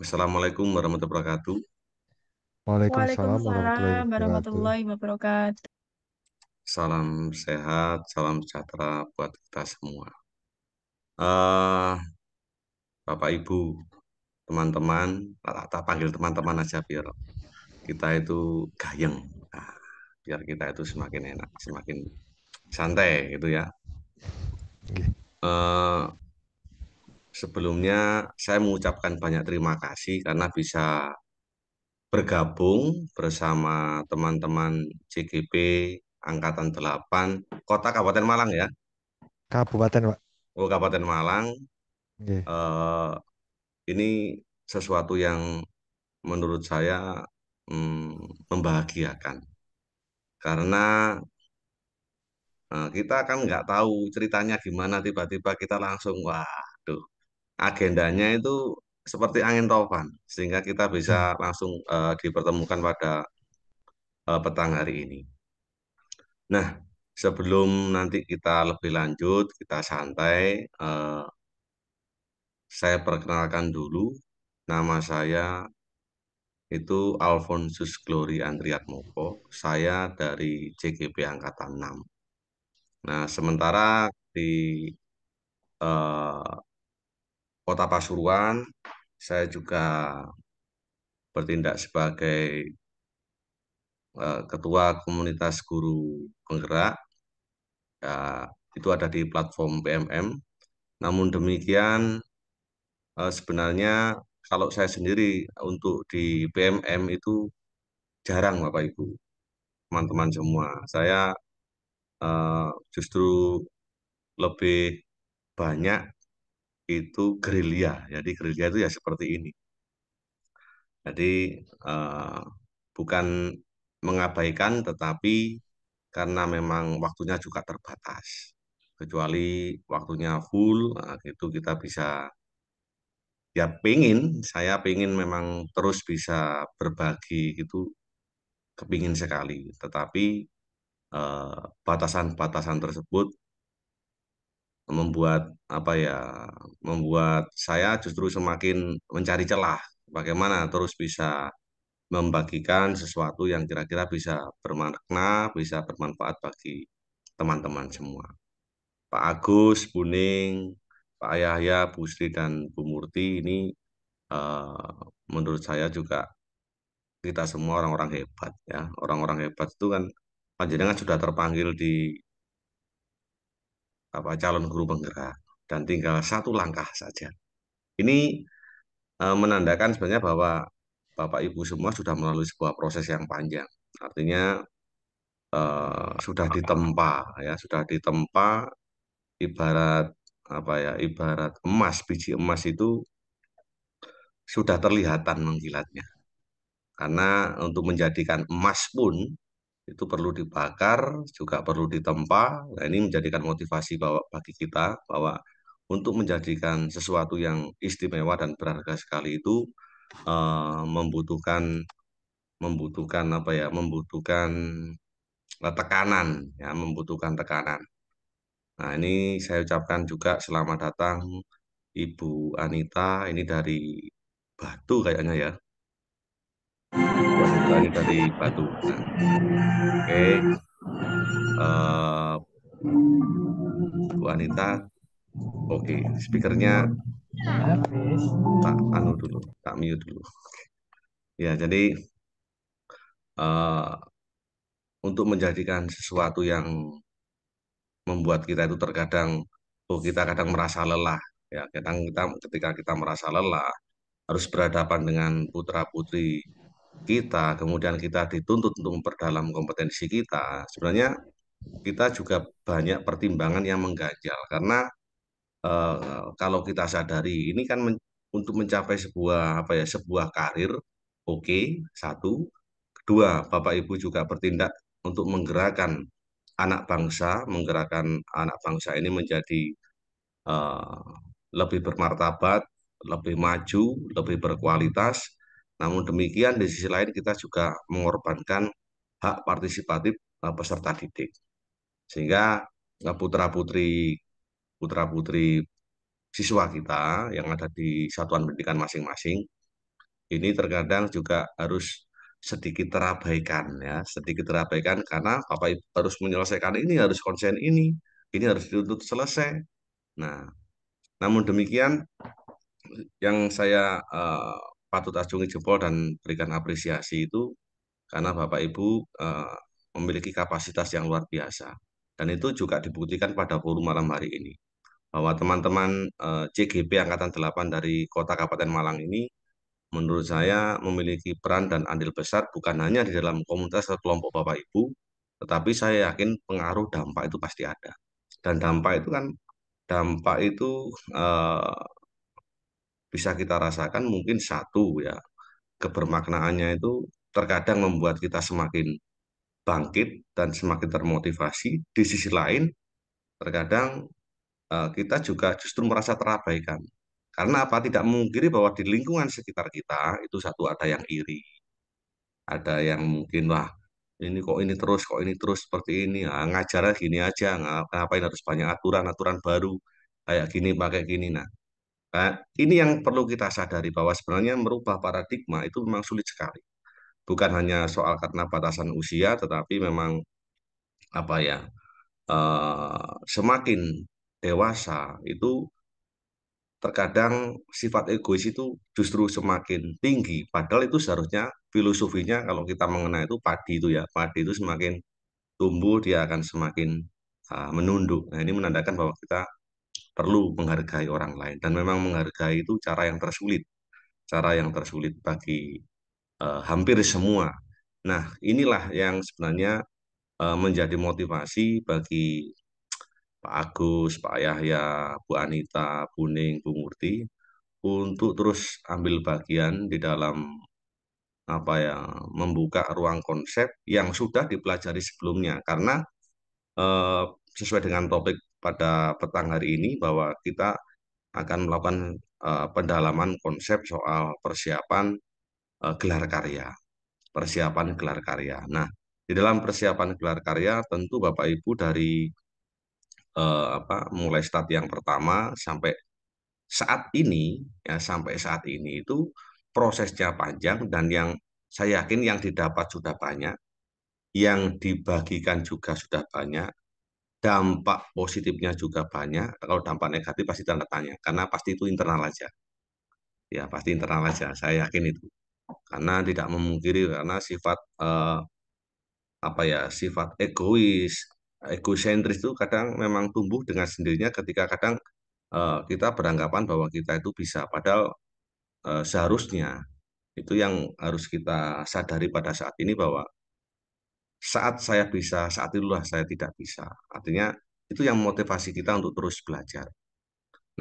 Assalamualaikum warahmatullahi wabarakatuh. Waalaikumsalam warahmatullahi wabarakatuh. Salam sehat, salam sejahtera buat kita semua. Uh, Bapak Ibu, teman-teman, tak panggil teman-teman aja biar kita itu gayeng. Nah, biar kita itu semakin enak, semakin santai gitu ya. Uh, Sebelumnya saya mengucapkan banyak terima kasih karena bisa bergabung bersama teman-teman CGP Angkatan 8 Kota Kabupaten Malang ya. Kabupaten Pak. Oh Kabupaten Malang. Yeah. Iya. Uh, ini sesuatu yang menurut saya hmm, membahagiakan karena uh, kita kan nggak tahu ceritanya gimana tiba-tiba kita langsung wah agendanya itu seperti angin topan sehingga kita bisa hmm. langsung uh, dipertemukan pada uh, petang hari ini. Nah, sebelum nanti kita lebih lanjut, kita santai, uh, saya perkenalkan dulu nama saya itu Alfonsus Glory Andriatmoko, saya dari CGP Angkatan 6. Nah, sementara di uh, Kota Pasuruan. Saya juga bertindak sebagai eh, Ketua Komunitas Guru Penggerak. Ya, itu ada di platform BMM. Namun demikian, eh, sebenarnya kalau saya sendiri untuk di BMM itu jarang Bapak Ibu, teman-teman semua. Saya eh, justru lebih banyak itu gerilya. Jadi gerilya itu ya seperti ini. Jadi uh, bukan mengabaikan tetapi karena memang waktunya juga terbatas. Kecuali waktunya full, nah, itu kita bisa ya pingin, saya pingin memang terus bisa berbagi itu kepingin sekali. Tetapi eh, batasan-batasan eh, batasan -batasan tersebut membuat apa ya membuat saya justru semakin mencari celah bagaimana terus bisa membagikan sesuatu yang kira-kira bisa bermakna bisa bermanfaat bagi teman-teman semua Pak Agus Buning Pak Yahya Bu Sri dan Bu Murti ini uh, menurut saya juga kita semua orang-orang hebat ya orang-orang hebat itu kan panjenengan sudah terpanggil di apa calon guru penggerak dan tinggal satu langkah saja. Ini e, menandakan sebenarnya bahwa Bapak Ibu semua sudah melalui sebuah proses yang panjang. Artinya e, sudah ditempa ya, sudah ditempa ibarat apa ya, ibarat emas biji emas itu sudah terlihatan mengkilatnya. Karena untuk menjadikan emas pun itu perlu dibakar, juga perlu ditempa. Nah, ini menjadikan motivasi bahwa bagi kita bahwa untuk menjadikan sesuatu yang istimewa dan berharga sekali itu uh, membutuhkan membutuhkan apa ya, membutuhkan eh, tekanan ya, membutuhkan tekanan. Nah, ini saya ucapkan juga selamat datang Ibu Anita, ini dari Batu kayaknya ya dari batu. Oke. Okay. Uh, eh, Bu oke, okay. speakernya tak anu dulu, tak mute dulu. Ya, jadi uh, untuk menjadikan sesuatu yang membuat kita itu terkadang oh kita kadang merasa lelah ya kadang kita ketika kita merasa lelah harus berhadapan dengan putra putri kita, kemudian kita dituntut untuk memperdalam kompetensi kita, sebenarnya kita juga banyak pertimbangan yang mengganjal karena eh, kalau kita sadari ini kan men untuk mencapai sebuah apa ya sebuah karir oke okay, satu kedua bapak ibu juga bertindak untuk menggerakkan anak bangsa menggerakkan anak bangsa ini menjadi eh, lebih bermartabat lebih maju lebih berkualitas namun demikian di sisi lain kita juga mengorbankan hak partisipatif eh, peserta didik. Sehingga eh, putra-putri putra-putri siswa kita yang ada di satuan pendidikan masing-masing ini terkadang juga harus sedikit terabaikan ya sedikit terabaikan karena bapak ibu harus menyelesaikan ini harus konsen ini ini harus dituntut selesai nah namun demikian yang saya uh, patut acungi jempol dan berikan apresiasi itu karena Bapak Ibu eh, memiliki kapasitas yang luar biasa. Dan itu juga dibuktikan pada forum malam hari ini. Bahwa teman-teman eh, CGP Angkatan 8 dari Kota Kabupaten Malang ini menurut saya memiliki peran dan andil besar bukan hanya di dalam komunitas atau kelompok Bapak Ibu, tetapi saya yakin pengaruh dampak itu pasti ada. Dan dampak itu kan dampak itu eh, bisa kita rasakan mungkin satu ya kebermaknaannya itu terkadang membuat kita semakin bangkit dan semakin termotivasi. Di sisi lain, terkadang eh, kita juga justru merasa terabaikan. Karena apa? Tidak mungkin bahwa di lingkungan sekitar kita itu satu ada yang iri, ada yang mungkin wah ini kok ini terus, kok ini terus seperti ini, nah, ngajarnya gini aja, ngapain harus banyak aturan, aturan baru kayak gini pakai gini. Nah, Nah, ini yang perlu kita sadari bahwa sebenarnya merubah paradigma itu memang sulit sekali. Bukan hanya soal karena batasan usia, tetapi memang apa ya eh, semakin dewasa itu terkadang sifat egois itu justru semakin tinggi. Padahal itu seharusnya filosofinya kalau kita mengenai itu padi itu ya, padi itu semakin tumbuh dia akan semakin ah, menunduk. Nah ini menandakan bahwa kita perlu menghargai orang lain dan memang menghargai itu cara yang tersulit cara yang tersulit bagi uh, hampir semua nah inilah yang sebenarnya uh, menjadi motivasi bagi Pak Agus Pak Yahya Bu Anita Bu Ning Bu Murti untuk terus ambil bagian di dalam apa ya membuka ruang konsep yang sudah dipelajari sebelumnya karena eh, sesuai dengan topik pada petang hari ini bahwa kita akan melakukan uh, pendalaman konsep soal persiapan uh, gelar karya. Persiapan gelar karya. Nah, di dalam persiapan gelar karya tentu Bapak Ibu dari uh, apa mulai start yang pertama sampai saat ini ya sampai saat ini itu prosesnya panjang dan yang saya yakin yang didapat sudah banyak, yang dibagikan juga sudah banyak, dampak positifnya juga banyak. Kalau dampak negatif pasti tanda tanya, karena pasti itu internal aja. Ya pasti internal aja, saya yakin itu. Karena tidak memungkiri karena sifat eh, apa ya sifat egois, egosentris itu kadang memang tumbuh dengan sendirinya ketika kadang eh, kita beranggapan bahwa kita itu bisa, padahal eh, seharusnya itu yang harus kita sadari pada saat ini bahwa saat saya bisa, saat itulah saya tidak bisa. Artinya itu yang motivasi kita untuk terus belajar.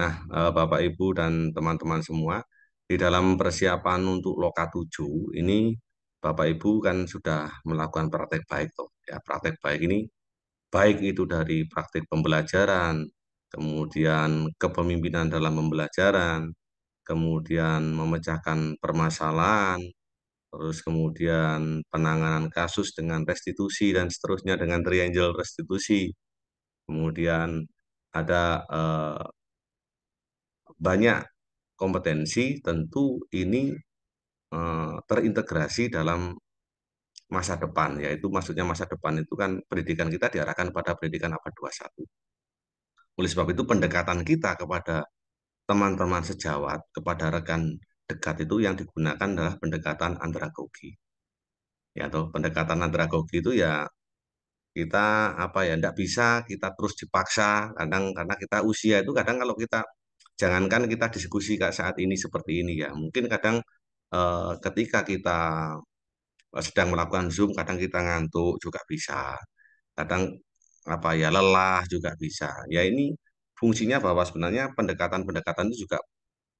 Nah, eh, Bapak Ibu dan teman-teman semua, di dalam persiapan untuk loka 7 ini Bapak Ibu kan sudah melakukan praktek baik toh. Ya, praktek baik ini baik itu dari praktik pembelajaran, kemudian kepemimpinan dalam pembelajaran, kemudian memecahkan permasalahan, terus kemudian penanganan kasus dengan restitusi dan seterusnya dengan triangle restitusi. Kemudian ada eh, banyak kompetensi tentu ini eh, terintegrasi dalam masa depan yaitu maksudnya masa depan itu kan pendidikan kita diarahkan pada pendidikan abad 21. Oleh sebab itu pendekatan kita kepada teman-teman sejawat, kepada rekan dekat itu yang digunakan adalah pendekatan andragogi. Ya, atau pendekatan andragogi itu ya kita apa ya tidak bisa kita terus dipaksa kadang karena kita usia itu kadang kalau kita jangankan kita diskusi kayak saat ini seperti ini ya mungkin kadang eh, ketika kita sedang melakukan zoom kadang kita ngantuk juga bisa kadang apa ya lelah juga bisa ya ini fungsinya bahwa sebenarnya pendekatan-pendekatan itu juga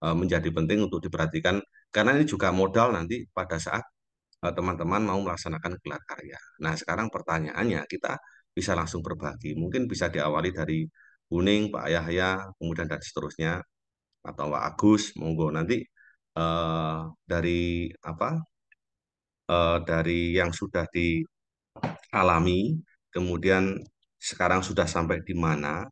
Eh, menjadi penting untuk diperhatikan karena ini juga modal nanti pada saat eh, teman-teman mau melaksanakan gelar karya. Nah, sekarang pertanyaannya kita bisa langsung berbagi. Mungkin bisa diawali dari Kuning, Pak Yahya, kemudian dan seterusnya atau Pak Agus, monggo nanti uh, dari apa? uh, dari yang sudah dialami, kemudian sekarang sudah sampai di mana,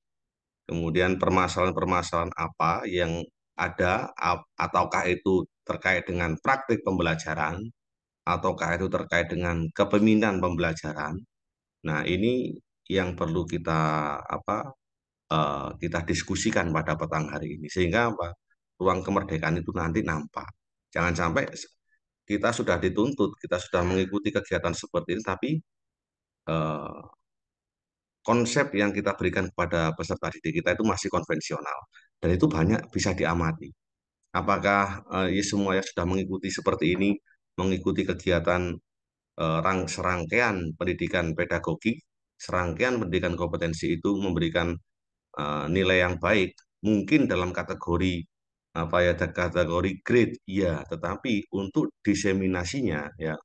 kemudian permasalahan-permasalahan apa yang ada ataukah itu terkait dengan praktik pembelajaran ataukah itu terkait dengan kepemimpinan pembelajaran. Nah, ini yang perlu kita apa eh, kita diskusikan pada petang hari ini sehingga apa ruang kemerdekaan itu nanti nampak. Jangan sampai kita sudah dituntut, kita sudah mengikuti kegiatan seperti ini tapi eh, konsep yang kita berikan kepada peserta didik kita itu masih konvensional dan itu banyak bisa diamati. Apakah eh, ya semua yang sudah mengikuti seperti ini, mengikuti kegiatan uh, rang, serangkaian pendidikan pedagogi, serangkaian pendidikan kompetensi itu memberikan uh, nilai yang baik, mungkin dalam kategori apa ya kategori grade ya, tetapi untuk diseminasinya ya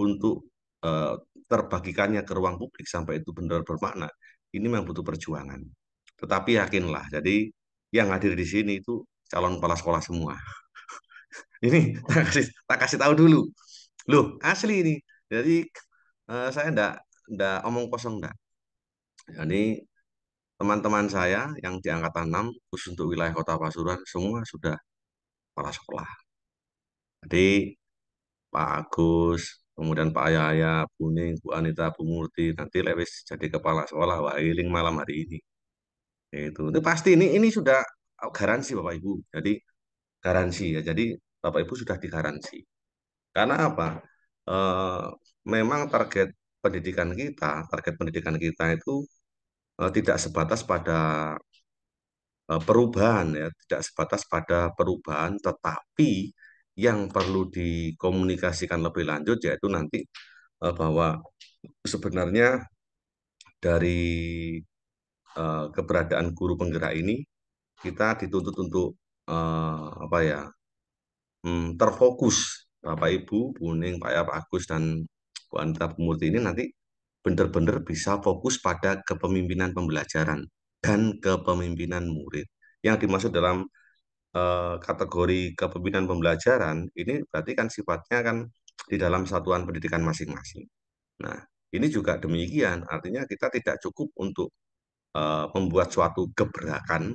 untuk uh, terbagikannya ke ruang publik sampai itu benar bermakna, ini memang butuh perjuangan. Tetapi yakinlah, jadi yang hadir di sini itu calon kepala sekolah semua. ini tak kasih, tak kasih tahu dulu. Loh, asli ini. Jadi eh, saya enggak enggak omong kosong enggak. Jadi teman-teman saya yang di angkatan 6 khusus untuk wilayah Kota Pasuruan semua sudah kepala sekolah. Jadi Pak Agus, kemudian Pak Ayaya, Bu Ning, Bu Anita, Bu Murti, nanti lewis jadi kepala sekolah, wah malam hari ini itu itu pasti ini ini sudah oh, garansi Bapak Ibu. Jadi garansi ya. Jadi Bapak Ibu sudah digaransi. Karena apa? E, memang target pendidikan kita, target pendidikan kita itu e, tidak sebatas pada e, perubahan ya, tidak sebatas pada perubahan, tetapi yang perlu dikomunikasikan lebih lanjut yaitu nanti e, bahwa sebenarnya dari Eh, keberadaan guru penggerak ini kita dituntut untuk uh, apa ya um, terfokus Bapak Ibu, Bu Ning, Pak ya, Agus dan Bu Anita Pemurti ini nanti benar-benar bisa fokus pada kepemimpinan pembelajaran dan kepemimpinan murid. Yang dimaksud dalam uh, kategori kepemimpinan pembelajaran ini berarti kan sifatnya kan di dalam satuan pendidikan masing-masing. Nah, ini juga demikian, artinya kita tidak cukup untuk Eh, membuat suatu gebrakan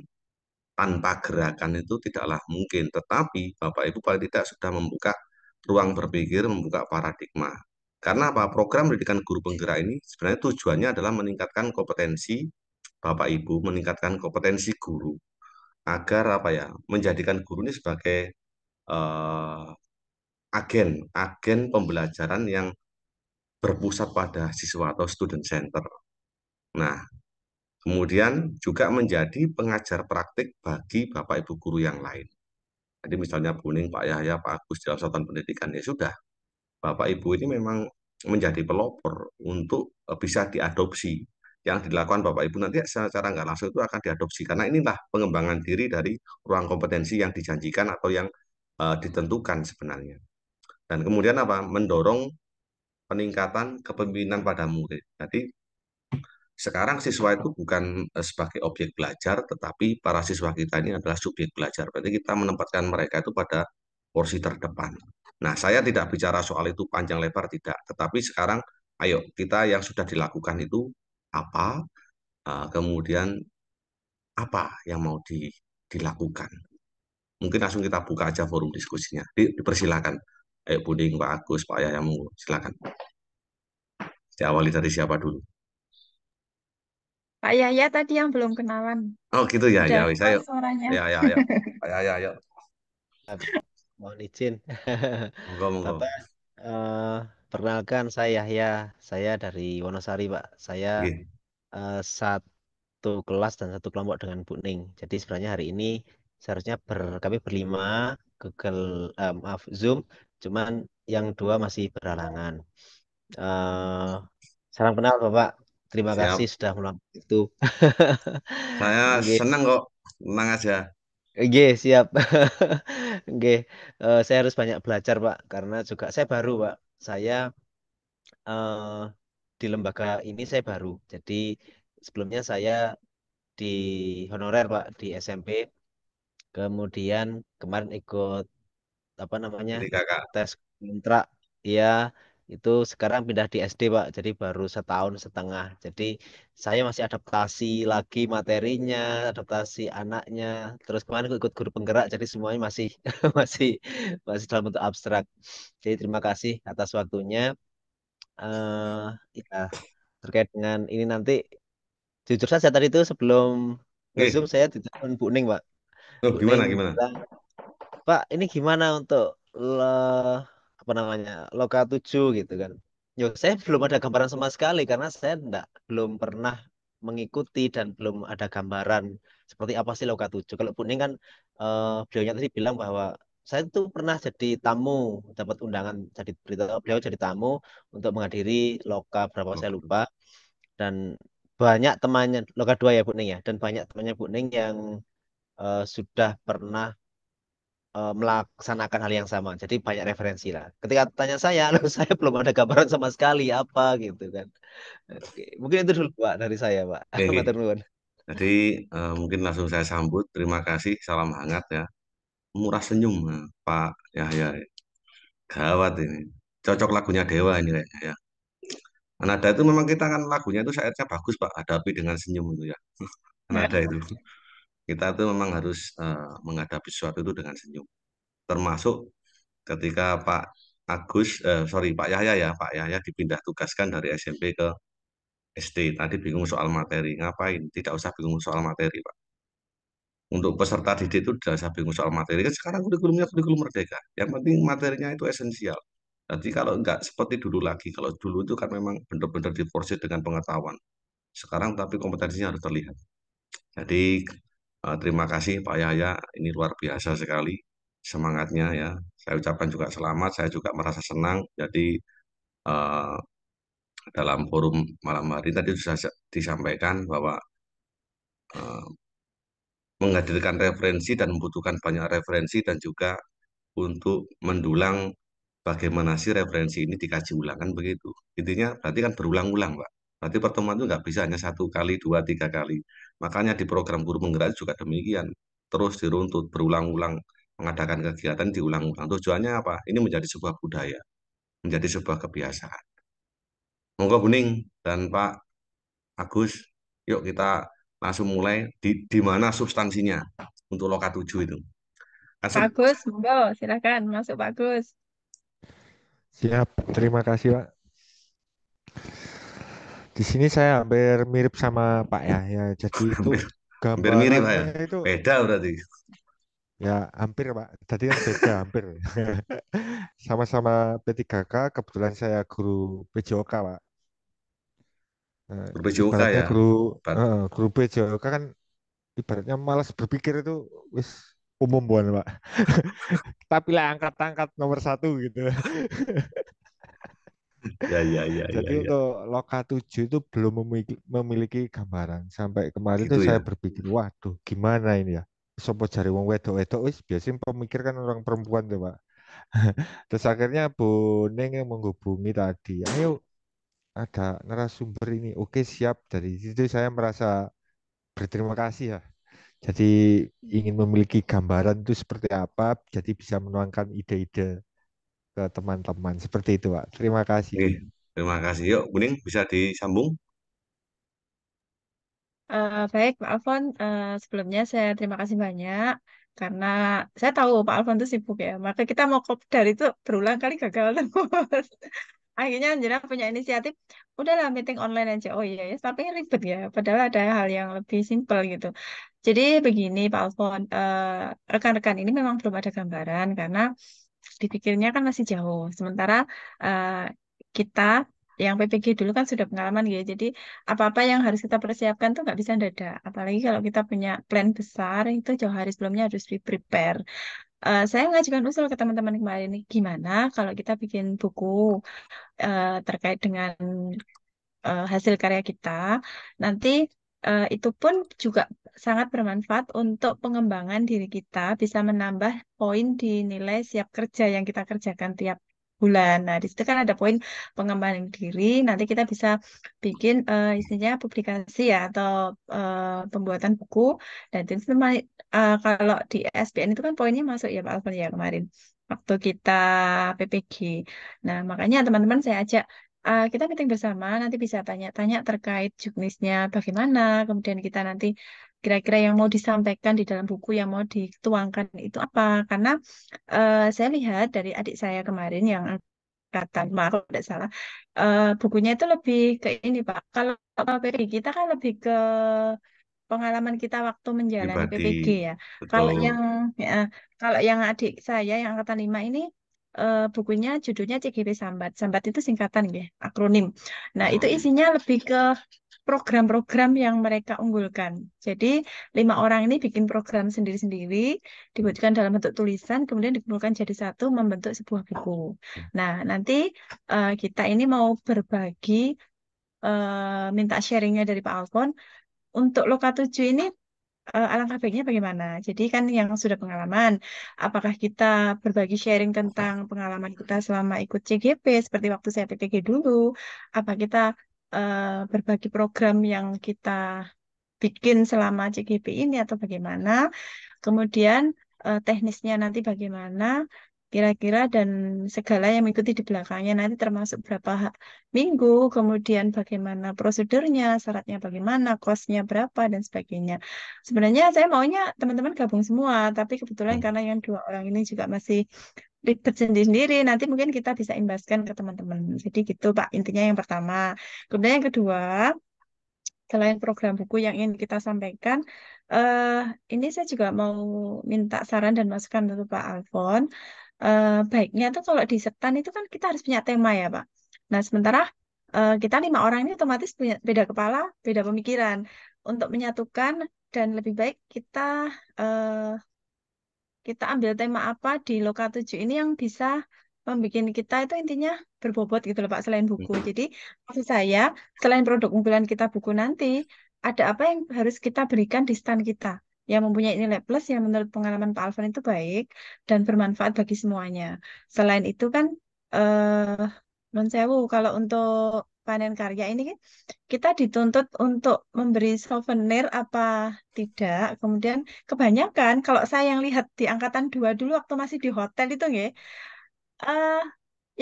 tanpa gerakan itu tidaklah mungkin. Tetapi Bapak Ibu paling tidak sudah membuka ruang berpikir, membuka paradigma. Karena apa? Program pendidikan guru penggerak ini sebenarnya tujuannya adalah meningkatkan kompetensi Bapak Ibu, meningkatkan kompetensi guru agar apa ya? menjadikan guru ini sebagai uh, agen, agen pembelajaran yang berpusat pada siswa atau student center. Nah, Kemudian juga menjadi pengajar praktik bagi Bapak Ibu guru yang lain. Jadi misalnya Buning, Pak Yahya, Pak Agus dalam satuan pendidikan, ya sudah. Bapak Ibu ini memang menjadi pelopor untuk e, bisa diadopsi. Yang dilakukan Bapak Ibu nanti secara nggak langsung itu akan diadopsi. Karena inilah pengembangan diri dari ruang kompetensi yang dijanjikan atau yang uh, ditentukan sebenarnya. Dan kemudian apa? Mendorong peningkatan kepemimpinan pada murid. Jadi sekarang siswa itu bukan eh, sebagai objek belajar, tetapi para siswa kita ini adalah subjek belajar. Berarti kita menempatkan mereka itu pada porsi terdepan. Nah, saya tidak bicara soal itu panjang lebar, tidak. Tetapi sekarang, ayo kita yang sudah dilakukan itu apa, eh, kemudian apa yang mau di, dilakukan. Mungkin langsung kita buka aja forum diskusinya. Di, dipersilakan. Ayo Buding, Pak Agus, Pak mau. silakan. Diawali dari siapa dulu? Pak Yaya tadi yang belum kenalan. Oh gitu ya, ya Udah ya wis ayo. Suaranya. Ya ya ya. Ya ya ya. Mohon izin. Monggo monggo. Bapak, uh, perkenalkan saya Yahya. Saya dari Wonosari, Pak. Saya Nggih. Eh, satu kelas dan satu kelompok dengan Bu Ning. Jadi sebenarnya hari ini seharusnya ber, kami berlima Google uh, maaf Zoom, cuman yang dua masih berhalangan. Uh, salam kenal Bapak. Terima Siap. kasih sudah melakukan itu. Saya okay. senang kok, senang aja. Oke, siap. Oke, uh, saya harus banyak belajar, Pak, karena juga saya baru, Pak. Saya uh, di lembaga ini saya baru. Jadi sebelumnya saya di honorer, Pak, di SMP. Kemudian kemarin ikut apa namanya? tes kontrak. Iya, itu sekarang pindah di SD Pak jadi baru setahun setengah jadi saya masih adaptasi lagi materinya adaptasi anaknya terus kemarin aku ikut guru penggerak jadi semuanya masih masih masih dalam bentuk abstrak jadi terima kasih atas waktunya uh, ya terkait dengan ini nanti jujur saja tadi itu sebelum Zoom saya ditelepon Bu Ning Pak oh, gimana gimana Pak ini gimana untuk apa namanya loka 7 gitu kan Yo, saya belum ada gambaran sama sekali karena saya enggak, belum pernah mengikuti dan belum ada gambaran seperti apa sih Loka 7. Kalau Puning kan uh, eh, nyata tadi bilang bahwa saya tuh pernah jadi tamu, dapat undangan jadi berita beliau jadi tamu untuk menghadiri Loka berapa oh. saya lupa. Dan banyak temannya Loka dua ya Bu Ning ya dan banyak temannya Bu Ning yang uh, sudah pernah uh, melaksanakan hal yang sama. Jadi banyak referensi lah. Ketika tanya saya, saya belum ada gambaran sama sekali apa gitu kan. Oke. Mungkin itu dulu Pak dari saya Pak. Oke. Jadi uh, mungkin langsung saya sambut. Terima kasih, salam hangat ya. Murah senyum eh, Pak Yahya. Gawat ini. Cocok lagunya Dewa ini kayaknya ya. Anada itu memang kita kan lagunya itu saatnya bagus Pak, hadapi dengan senyum itu ya. ya. Anada itu. Kita itu memang harus uh, menghadapi sesuatu itu dengan senyum. Termasuk ketika Pak Agus, uh, sorry Pak Yahya ya, Pak Yahya dipindah tugaskan dari SMP ke SD. Tadi bingung soal materi, ngapain? Tidak usah bingung soal materi, Pak. Untuk peserta didik itu tidak usah bingung soal materi. Kan sekarang kurikulumnya kurikulum merdeka. Yang penting materinya itu esensial. Jadi kalau enggak seperti dulu lagi, kalau dulu itu kan memang benar-benar diforsir dengan pengetahuan. Sekarang tapi kompetensinya harus terlihat. Jadi Uh, terima kasih Pak Yahya, ini luar biasa sekali semangatnya ya. Saya ucapkan juga selamat, saya juga merasa senang. Jadi uh, dalam forum malam hari tadi sudah disampaikan bahwa uh, menghadirkan referensi dan membutuhkan banyak referensi dan juga untuk mendulang bagaimana sih referensi ini dikaji ulang kan begitu. Intinya berarti kan berulang-ulang Pak. Berarti pertemuan itu nggak bisa hanya satu kali, dua, tiga kali. Makanya di program guru penggerak juga demikian. Terus diruntut, berulang-ulang, mengadakan kegiatan diulang-ulang. Tujuannya apa? Ini menjadi sebuah budaya, menjadi sebuah kebiasaan. Monggo Buning dan Pak Agus, yuk kita langsung mulai di, di mana substansinya untuk loka tujuh itu. Langsung. Pak Agus, monggo silakan masuk Pak Agus. Siap, terima kasih Pak di sini saya hampir mirip sama Pak ya. Ya, jadi itu hampir mirip ya. Itu beda berarti. Ya, hampir Pak. Tadi kan beda, hampir. Sama-sama P3K, kebetulan saya guru PJOK Pak. Nah, guru PJOK ya. Guru, uh, guru PJOK kan ibaratnya malas berpikir itu wis umum buan Pak. Tapi lah angkat-angkat nomor satu gitu. Ya, ya, ya, ya, Jadi ya, ya. untuk loka 7 itu belum memiliki, memiliki gambaran. Sampai kemarin gitu itu ya? saya berpikir, waduh gimana ini ya? Sopo jari wong wedok-wedok wis biasanya pemikir kan orang perempuan tuh, Pak. Terus akhirnya Bu Neng yang menghubungi tadi, ayo ada narasumber ini. Oke, siap. Dari situ saya merasa berterima kasih ya. Jadi ingin memiliki gambaran itu seperti apa, jadi bisa menuangkan ide-ide ke teman-teman. Seperti itu, Pak. Terima kasih. Oke, terima kasih. Yuk, Bening bisa disambung. uh, baik, Pak Alfon. uh, sebelumnya saya terima kasih banyak karena saya tahu Pak Alfon itu sibuk ya. Maka kita mau dari itu berulang kali gagal terus. Akhirnya Anjana punya inisiatif, udahlah meeting online aja. Oh iya, ya, tapi ribet ya. Padahal ada hal yang lebih simpel gitu. Jadi begini Pak Alfon, rekan eh, rekan-rekan ini memang belum ada gambaran karena dipikirnya kan masih jauh. Sementara uh, kita yang PPG dulu kan sudah pengalaman ya. Jadi apa-apa yang harus kita persiapkan tuh nggak bisa dada. Apalagi kalau kita punya plan besar itu jauh hari sebelumnya harus di prepare. Uh, saya ngajukan usul ke teman-teman kemarin ini gimana kalau kita bikin buku uh, terkait dengan uh, hasil karya kita. Nanti uh, itu pun juga sangat bermanfaat untuk pengembangan diri kita, bisa menambah poin di nilai siap kerja yang kita kerjakan tiap bulan. Nah, di situ kan ada poin pengembangan diri. Nanti kita bisa bikin uh, eh, istilahnya publikasi ya atau uh, pembuatan buku. Dan itu uh, kalau di SPN itu kan poinnya masuk ya Pak Alfon ya kemarin waktu kita PPG. Nah, makanya teman-teman saya ajak uh, kita meeting bersama, nanti bisa tanya-tanya terkait juknisnya bagaimana, kemudian kita nanti kira-kira yang mau disampaikan di dalam buku yang mau dituangkan itu apa. Karena, uh, saya lihat dari adik saya kemarin yang angkatan maaf kalau tidak salah, uh, bukunya itu lebih ke ini, Pak, kalau PPG kita kan lebih ke pengalaman kita waktu menjalani PPG ya. Kalau yang ya, kalau yang adik saya yang angkatan lima ini uh, bukunya judulnya CGP Sambat. Sambat itu singkatan ya, akronim. Nah, itu hmm. isinya lebih ke program-program yang mereka unggulkan. Jadi, lima orang ini bikin program sendiri-sendiri, dibuatkan dalam bentuk tulisan, kemudian dikumpulkan jadi satu, membentuk sebuah buku. Nah, nanti uh, kita ini mau berbagi, uh, minta sharingnya dari Pak Alfon, untuk loka 7 ini Eh, alangkah baiknya bagaimana? Jadi kan yang sudah pengalaman, apakah kita berbagi sharing tentang pengalaman kita selama ikut CGP seperti waktu saya PPG dulu, apa kita, uh, berbagi program yang kita bikin selama CGP ini atau bagaimana, kemudian, uh, teknisnya nanti bagaimana kira-kira dan segala yang mengikuti di belakangnya nanti termasuk berapa minggu, kemudian bagaimana prosedurnya, syaratnya bagaimana, kosnya berapa dan sebagainya. Sebenarnya saya maunya teman-teman gabung semua, tapi kebetulan hmm. karena yang dua orang ini juga masih ribet sendiri-sendiri, nanti mungkin kita bisa imbaskan ke teman-teman. Jadi gitu Pak, intinya yang pertama. Kemudian yang kedua, selain program buku yang ingin kita sampaikan, Uh, ini saya juga mau minta saran dan masukan untuk Pak Alfon uh, baiknya tuh kalau di setan itu kan kita harus punya tema ya Pak. Nah sementara uh, kita lima orang ini otomatis punya beda kepala, beda pemikiran. Untuk menyatukan dan lebih baik kita uh, kita ambil tema apa di loka 7 ini yang bisa membuat kita itu intinya berbobot gitu loh Pak selain hmm. buku. Jadi maksud saya selain produk unggulan kita buku nanti ada apa yang harus kita berikan di stand kita yang mempunyai nilai plus yang menurut pengalaman Pak Alvan itu baik dan bermanfaat bagi semuanya. Selain itu kan eh non sewu kalau untuk panen karya ini kan kita dituntut untuk memberi souvenir apa tidak. Kemudian kebanyakan kalau saya yang lihat di angkatan dua dulu waktu masih di hotel itu nggih eh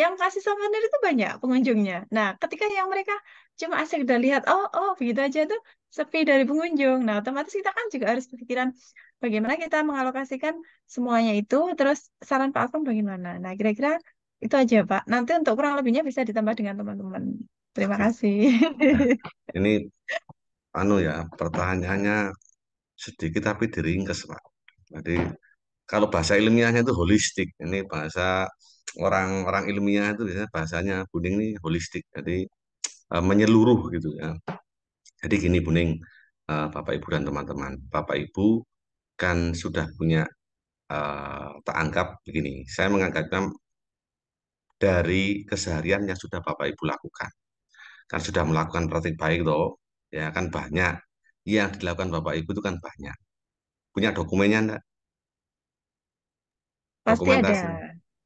yang kasih souvenir itu banyak pengunjungnya. Nah, ketika yang mereka cuma asik udah lihat, oh, oh, begitu aja tuh sepi dari pengunjung. Nah, otomatis kita kan juga harus berpikiran bagaimana kita mengalokasikan semuanya itu. Terus saran Pak Akom bagaimana? Nah, kira-kira itu aja Pak. Nanti untuk kurang lebihnya bisa ditambah dengan teman-teman. Terima kasih. Nah, ini anu ya, pertanyaannya sedikit tapi diringkas Pak. Jadi kalau bahasa ilmiahnya itu holistik. Ini bahasa orang-orang ilmiah itu biasanya bahasanya Buding ini holistik. Jadi eh, menyeluruh gitu ya jadi gini Buning, uh, eh, Bapak Ibu dan teman-teman, Bapak Ibu kan sudah punya uh, eh, tak anggap begini. Saya menganggapnya dari keseharian yang sudah Bapak Ibu lakukan. Kan sudah melakukan praktik baik loh, ya kan banyak. Iya, yang dilakukan Bapak Ibu itu kan banyak. Punya dokumennya enggak? Pasti Dokumentasi. ada.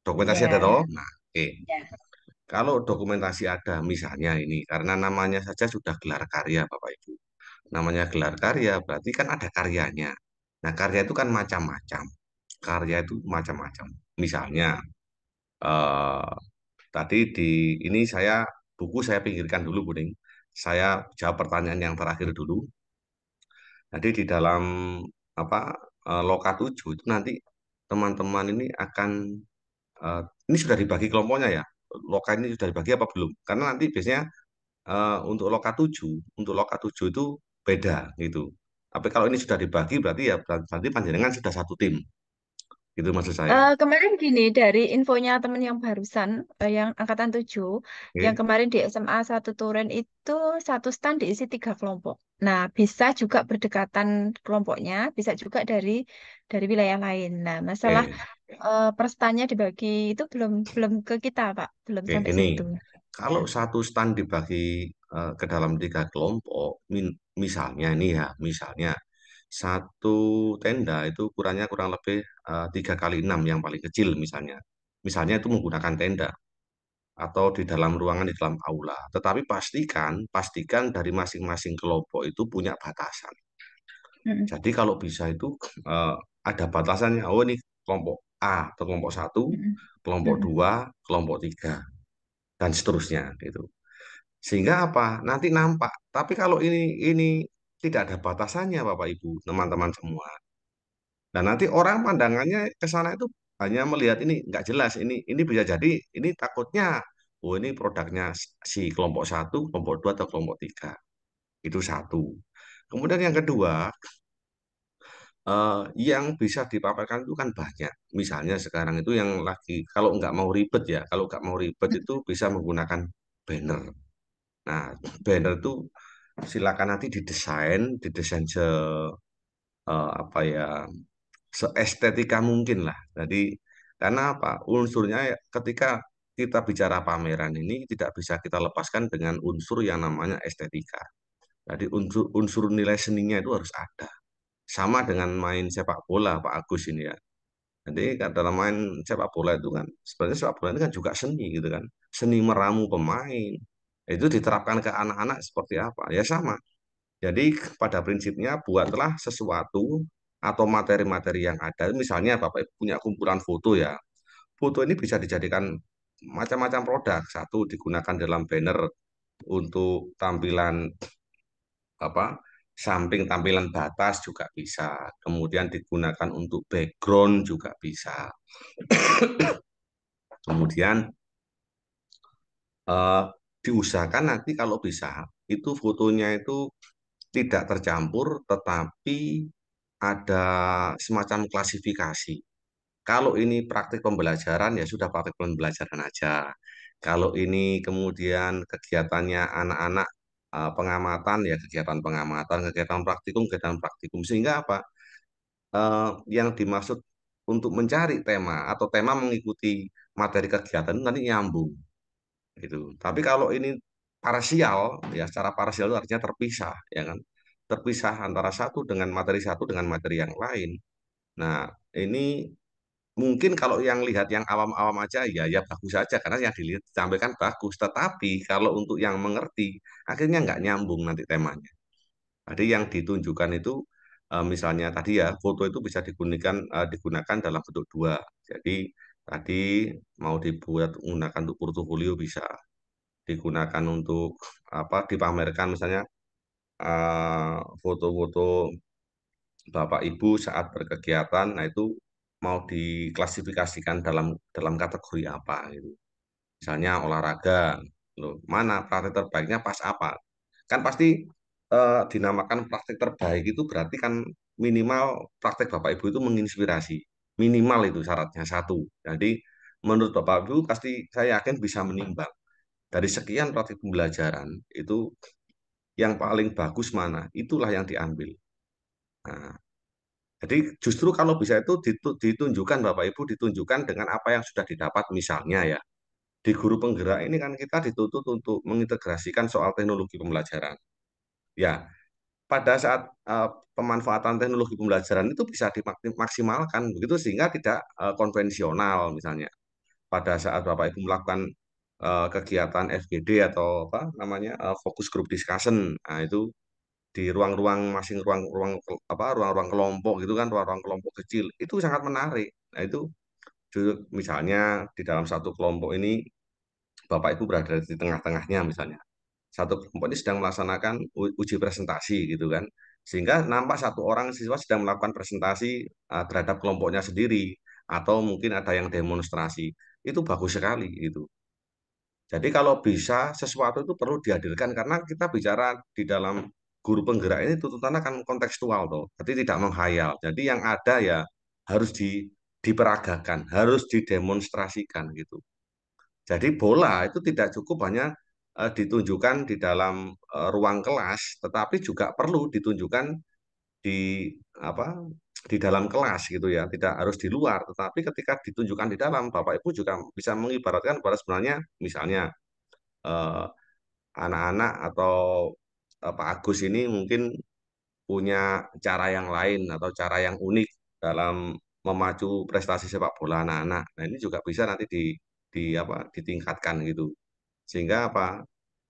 Dokumentasi yeah. ada toh? Nah, oke. Okay. Iya. Yeah. Kalau dokumentasi ada, misalnya ini, karena namanya saja sudah gelar karya, Bapak Ibu. Namanya gelar karya, berarti kan ada karyanya. Nah, karya itu kan macam-macam. Karya itu macam-macam. Misalnya, eh, tadi di ini saya buku saya pinggirkan dulu, Buning. Saya jawab pertanyaan yang terakhir dulu. Jadi di dalam apa eh, loka 7 itu nanti teman-teman ini akan eh, ini sudah dibagi kelompoknya ya loka ini sudah dibagi apa belum karena nanti biasanya uh, untuk loka 7 untuk loka 7 itu beda gitu tapi kalau ini sudah dibagi berarti ya berarti panjenengan sudah satu tim gitu maksud saya. Uh, kemarin gini dari infonya temen yang barusan uh, yang angkatan 7 okay. yang kemarin di SMA satu Turen itu satu stand diisi tiga kelompok. Nah, bisa juga berdekatan kelompoknya, bisa juga dari dari wilayah lain. Nah, masalah okay. uh, eh, perstannya dibagi itu belum belum ke kita, Pak, belum okay, sampai ini situ. kalau iya. satu stan dibagi uh, ke dalam tiga kelompok, min- misalnya ini ya, misalnya satu tenda itu ukurannya kurang lebih eh, tiga kali enam yang paling kecil misalnya. Misalnya itu menggunakan tenda atau di dalam ruangan di dalam aula. Tetapi pastikan pastikan dari masing-masing kelompok itu punya batasan. Hmm. Jadi kalau bisa itu uh, ada batasannya. Oh ini kelompok A atau kelompok satu, hmm. kelompok hmm. dua, kelompok tiga, dan seterusnya gitu. Sehingga apa? Nanti nampak. Tapi kalau ini ini tidak ada batasannya Bapak Ibu, teman-teman semua. Dan nanti orang pandangannya ke sana itu hanya melihat ini nggak jelas ini ini bisa jadi ini takutnya oh ini produknya si kelompok satu, kelompok dua, atau kelompok tiga. Itu satu. Kemudian yang kedua, eh, yang bisa dipaparkan itu kan banyak. Misalnya sekarang itu yang lagi, kalau nggak mau ribet ya, kalau nggak mau ribet itu bisa menggunakan banner. Nah, banner itu silakan nanti didesain, didesain se eh, apa ya seestetika mungkin lah. Jadi karena apa? Unsurnya ketika kita bicara pameran ini tidak bisa kita lepaskan dengan unsur yang namanya estetika. Jadi unsur, unsur nilai seninya itu harus ada. Sama dengan main sepak bola Pak Agus ini ya. Jadi kan dalam main sepak bola itu kan sebenarnya sepak bola itu kan juga seni gitu kan. Seni meramu pemain. Itu diterapkan ke anak-anak seperti apa? Ya sama. Jadi pada prinsipnya buatlah sesuatu atau materi-materi yang ada. Misalnya Bapak Ibu punya kumpulan foto ya. Foto ini bisa dijadikan macam-macam produk. Satu digunakan dalam banner untuk tampilan apa? samping tampilan batas juga bisa. Kemudian digunakan untuk background juga bisa. Kemudian uh, diusahakan nanti kalau bisa itu fotonya itu tidak tercampur tetapi ada semacam klasifikasi. Kalau ini praktik pembelajaran ya sudah praktik pembelajaran aja. Kalau ini kemudian kegiatannya anak-anak eh, pengamatan ya kegiatan pengamatan, kegiatan praktikum, kegiatan praktikum sehingga apa? Eh, yang dimaksud untuk mencari tema atau tema mengikuti materi kegiatan nanti nyambung itu. Tapi kalau ini parsial ya secara parsial itu artinya terpisah ya kan terpisah antara satu dengan materi satu dengan materi yang lain. Nah, ini mungkin kalau yang lihat yang awam-awam aja ya ya bagus saja karena yang dilihat disampaikan bagus tetapi kalau untuk yang mengerti akhirnya nggak nyambung nanti temanya tadi yang ditunjukkan itu eh, misalnya tadi ya foto itu bisa digunakan eh, digunakan dalam bentuk dua jadi tadi mau dibuat menggunakan untuk portofolio bisa digunakan untuk apa dipamerkan misalnya eh, foto-foto bapak ibu saat berkegiatan nah itu mau diklasifikasikan dalam dalam kategori apa gitu. Misalnya olahraga, loh, mana praktik terbaiknya pas apa? Kan pasti eh, dinamakan praktik terbaik itu berarti kan minimal praktek Bapak Ibu itu menginspirasi. Minimal itu syaratnya satu. Jadi menurut Bapak Ibu pasti saya yakin bisa menimbang dari sekian praktik pembelajaran itu yang paling bagus mana itulah yang diambil. Nah, jadi justru kalau bisa itu ditunjukkan Bapak Ibu ditunjukkan dengan apa yang sudah didapat misalnya ya. Di guru penggerak ini kan kita dituntut untuk mengintegrasikan soal teknologi pembelajaran. Ya. Pada saat uh, pemanfaatan teknologi pembelajaran itu bisa dimaksimalkan begitu sehingga tidak uh, konvensional misalnya. Pada saat Bapak Ibu melakukan uh, kegiatan FGD atau apa namanya uh, fokus group discussion, nah itu di ruang-ruang masing ruang ruang apa ruang-ruang kelompok gitu kan ruang-ruang kelompok kecil itu sangat menarik nah itu misalnya di dalam satu kelompok ini bapak ibu berada di tengah-tengahnya misalnya satu kelompok ini sedang melaksanakan uji presentasi gitu kan sehingga nampak satu orang siswa sedang melakukan presentasi e, terhadap kelompoknya sendiri atau mungkin ada yang demonstrasi itu bagus sekali itu jadi kalau bisa sesuatu itu perlu dihadirkan karena kita bicara di dalam guru penggerak ini tuntutan akan kontekstual tuh, jadi tidak menghayal. Jadi yang ada ya harus di, diperagakan, harus didemonstrasikan gitu. Jadi bola itu tidak cukup hanya uh, ditunjukkan di dalam uh, ruang kelas, tetapi juga perlu ditunjukkan di apa di dalam kelas gitu ya, tidak harus di luar. Tetapi ketika ditunjukkan di dalam, bapak ibu juga bisa mengibaratkan bahwa sebenarnya misalnya eh, anak-anak atau Pak Agus ini mungkin punya cara yang lain atau cara yang unik dalam memacu prestasi sepak bola anak-anak. Nah ini juga bisa nanti di di apa ditingkatkan gitu sehingga apa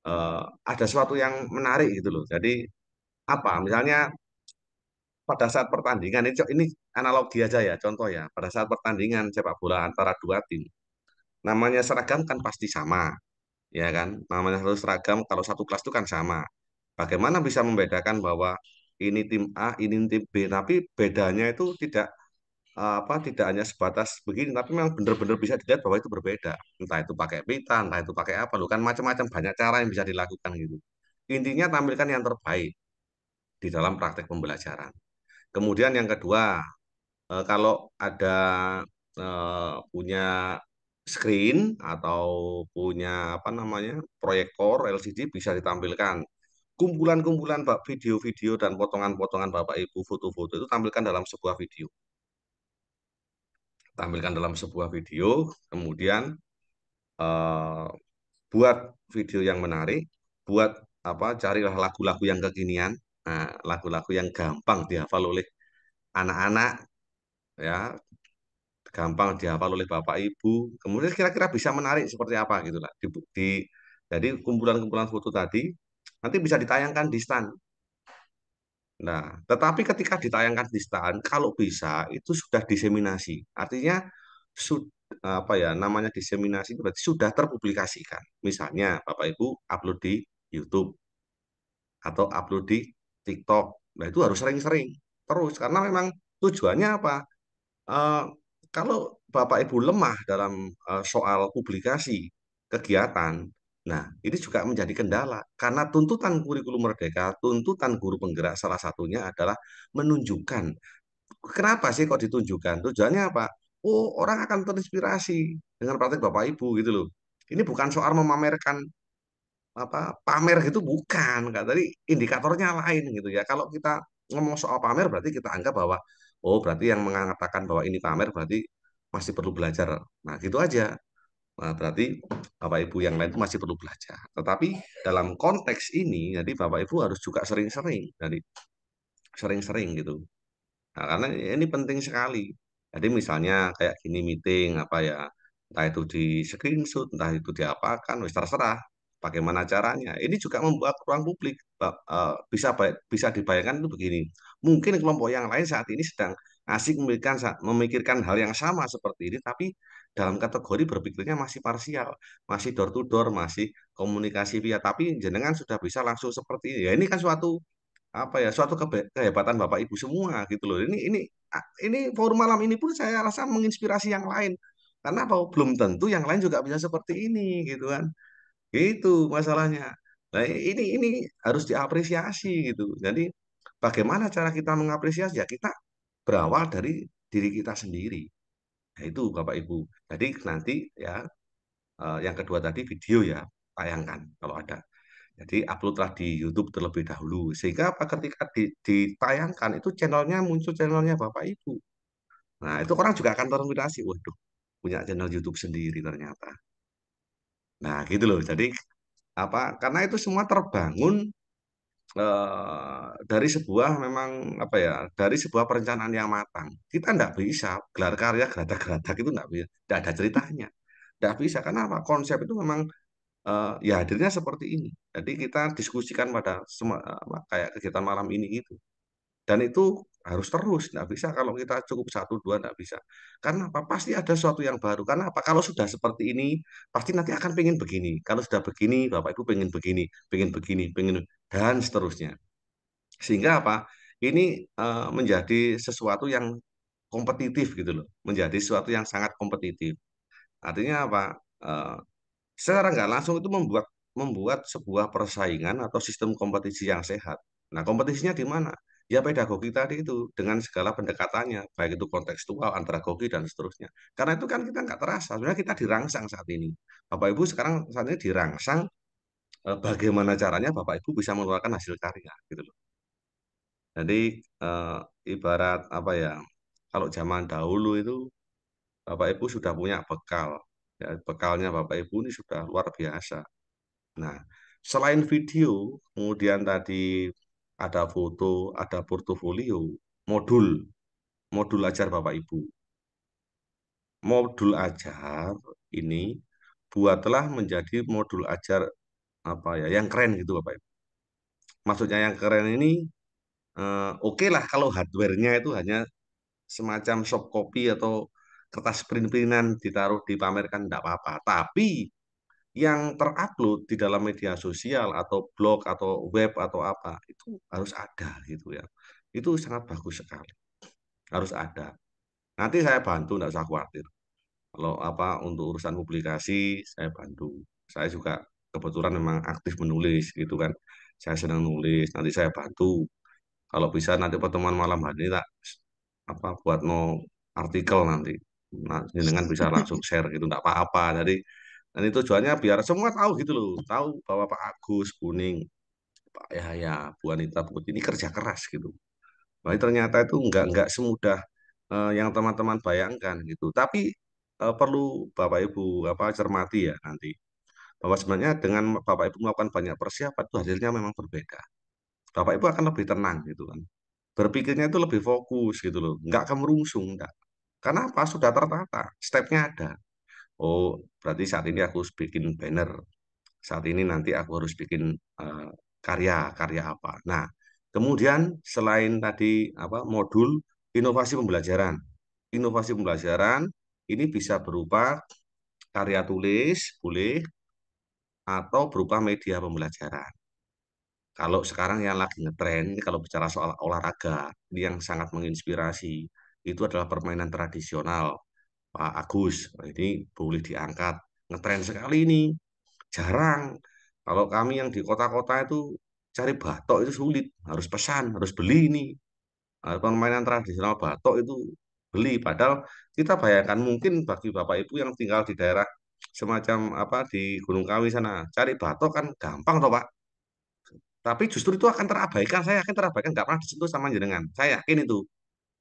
eh, ada sesuatu yang menarik gitu loh. Jadi apa misalnya pada saat pertandingan ini ini analogi aja ya contoh ya pada saat pertandingan sepak bola antara dua tim namanya seragam kan pasti sama ya kan namanya satu seragam kalau satu kelas itu kan sama Bagaimana bisa membedakan bahwa ini tim A, ini tim B, tapi bedanya itu tidak eh, apa tidak hanya sebatas begini tapi memang benar-benar bisa dilihat bahwa itu berbeda entah itu pakai pita entah itu pakai apa lu kan macam-macam banyak cara yang bisa dilakukan gitu intinya tampilkan yang terbaik di dalam praktek pembelajaran kemudian yang kedua eh, kalau ada eh, punya screen atau punya apa namanya proyektor LCD bisa ditampilkan kumpulan-kumpulan video-video dan potongan-potongan Bapak Ibu foto-foto itu tampilkan dalam sebuah video. Tampilkan dalam sebuah video, kemudian uh, buat video yang menarik, buat apa carilah lagu-lagu yang kekinian, nah, lagu-lagu nah, yang gampang dihafal oleh anak-anak ya, gampang dihafal oleh Bapak Ibu. Kemudian kira-kira bisa menarik seperti apa gitulah, lah. Di, di jadi kumpulan-kumpulan foto tadi nanti bisa ditayangkan di stan. Nah, tetapi ketika ditayangkan di stan, kalau bisa itu sudah diseminasi. Artinya apa ya namanya diseminasi itu berarti sudah terpublikasikan. Misalnya Bapak Ibu upload di YouTube atau upload di TikTok. Nah, itu harus sering-sering terus karena memang tujuannya apa? Uh, kalau Bapak Ibu lemah dalam eh, soal publikasi kegiatan, Nah, ini juga menjadi kendala karena tuntutan kurikulum merdeka, tuntutan guru penggerak salah satunya adalah menunjukkan. Kenapa sih kok ditunjukkan? Tujuannya apa? Oh, orang akan terinspirasi dengan praktik Bapak Ibu gitu loh. Ini bukan soal memamerkan apa pamer gitu bukan kan tadi indikatornya lain gitu ya kalau kita ngomong soal pamer berarti kita anggap bahwa oh berarti yang mengatakan bahwa ini pamer berarti masih perlu belajar nah gitu aja Nah, berarti Bapak Ibu yang lain itu masih perlu belajar. Tetapi dalam konteks ini, jadi Bapak Ibu harus juga sering-sering, jadi sering-sering gitu. Nah, karena ini penting sekali. Jadi misalnya kayak gini meeting apa ya, entah itu di screenshot, entah itu diapakan, wis terserah bagaimana caranya. Ini juga membuat ruang publik e, bisa bisa dibayangkan itu begini. Mungkin kelompok yang lain saat ini sedang asik memikirkan memikirkan hal yang sama seperti ini, tapi dalam kategori berpikirnya masih parsial, masih door to door, masih komunikasi via tapi jenengan sudah bisa langsung seperti ini. Ya ini kan suatu apa ya, suatu kehebatan Bapak Ibu semua gitu loh. Ini ini ini forum malam ini pun saya rasa menginspirasi yang lain. Karena apa? Belum tentu yang lain juga bisa seperti ini gitu kan. Itu masalahnya. Nah, ini ini harus diapresiasi gitu. Jadi bagaimana cara kita mengapresiasi? Ya kita berawal dari diri kita sendiri Nah, itu Bapak Ibu. Jadi nanti ya eh, yang kedua tadi video ya tayangkan kalau ada. Jadi uploadlah di YouTube terlebih dahulu sehingga apa ketika ditayangkan itu channelnya muncul channelnya Bapak Ibu. Nah itu orang juga akan terinspirasi. Waduh punya channel YouTube sendiri ternyata. Nah gitu loh. Jadi apa karena itu semua terbangun dari sebuah memang apa ya dari sebuah perencanaan yang matang kita tidak bisa gelar karya gerada geradak itu tidak bisa tidak ada ceritanya tidak bisa karena apa konsep itu memang eh, ya hadirnya seperti ini jadi kita diskusikan pada semua apa, kayak kegiatan malam ini itu dan itu harus terus tidak bisa kalau kita cukup satu dua tidak bisa karena apa pasti ada sesuatu yang baru karena apa kalau sudah seperti ini pasti nanti akan pengen begini kalau sudah begini bapak ibu pengen begini pengen begini pengen dan seterusnya. Sehingga apa? Ini uh, menjadi sesuatu yang kompetitif gitu loh, menjadi sesuatu yang sangat kompetitif. Artinya apa? Uh, secara nggak langsung itu membuat membuat sebuah persaingan atau sistem kompetisi yang sehat. Nah, kompetisinya di mana? Ya pedagogi tadi itu dengan segala pendekatannya, baik itu kontekstual, andragogi dan seterusnya. Karena itu kan kita nggak terasa, sebenarnya kita dirangsang saat ini. Bapak Ibu sekarang saat ini dirangsang bagaimana caranya Bapak Ibu bisa mengeluarkan hasil karya gitu loh. Jadi ibarat apa ya? Kalau zaman dahulu itu Bapak Ibu sudah punya bekal. Ya, bekalnya Bapak Ibu ini sudah luar biasa. Nah, selain video, kemudian tadi ada foto, ada portofolio, modul. Modul ajar Bapak Ibu. Modul ajar ini buatlah menjadi modul ajar apa ya yang keren gitu bapak ibu ya. maksudnya yang keren ini eh, oke okay lah kalau hardwarenya itu hanya semacam soft copy atau kertas print-printan ditaruh dipamerkan tidak apa-apa tapi yang terupload di dalam media sosial atau blog atau web atau apa itu harus ada gitu ya itu sangat bagus sekali harus ada nanti saya bantu tidak usah khawatir kalau apa untuk urusan publikasi saya bantu saya juga kebetulan memang aktif menulis gitu kan saya sedang nulis nanti saya bantu kalau bisa nanti pertemuan malam hari ini tak apa buat no artikel nanti nah, dengan bisa langsung share gitu tidak apa-apa jadi dan itu tujuannya biar semua tahu gitu loh tahu bahwa Pak Agus Kuning Pak Yahya Bu Anita Putih ini kerja keras gitu tapi ternyata itu nggak nggak semudah uh, yang teman-teman bayangkan gitu tapi uh, perlu Bapak Ibu apa cermati ya nanti bahwa sebenarnya dengan Bapak Ibu melakukan banyak persiapan itu hasilnya memang berbeda. Bapak Ibu akan lebih tenang gitu kan. Berpikirnya itu lebih fokus gitu loh, nggak merungsung enggak. Karena apa? Sudah tertata, stepnya ada. Oh, berarti saat ini aku harus bikin banner. Saat ini nanti aku harus bikin karya eh, karya, karya apa. Nah, kemudian selain tadi apa modul inovasi pembelajaran. Inovasi pembelajaran ini bisa berupa karya tulis, boleh, atau berupa media pembelajaran. Kalau sekarang yang lagi ngetren, kalau bicara soal olahraga, ini yang sangat menginspirasi, itu adalah permainan tradisional. Pak Agus, ini boleh diangkat. Ngetren sekali ini, jarang. Kalau kami yang di kota-kota itu cari batok itu sulit, harus pesan, harus beli ini. Nah, permainan tradisional batok itu beli. Padahal kita bayangkan mungkin bagi Bapak Ibu yang tinggal di daerah semacam apa di Gunung Kawi sana cari batok kan gampang toh Pak tapi justru itu akan terabaikan saya yakin terabaikan nggak pernah disentuh sama jenengan saya yakin itu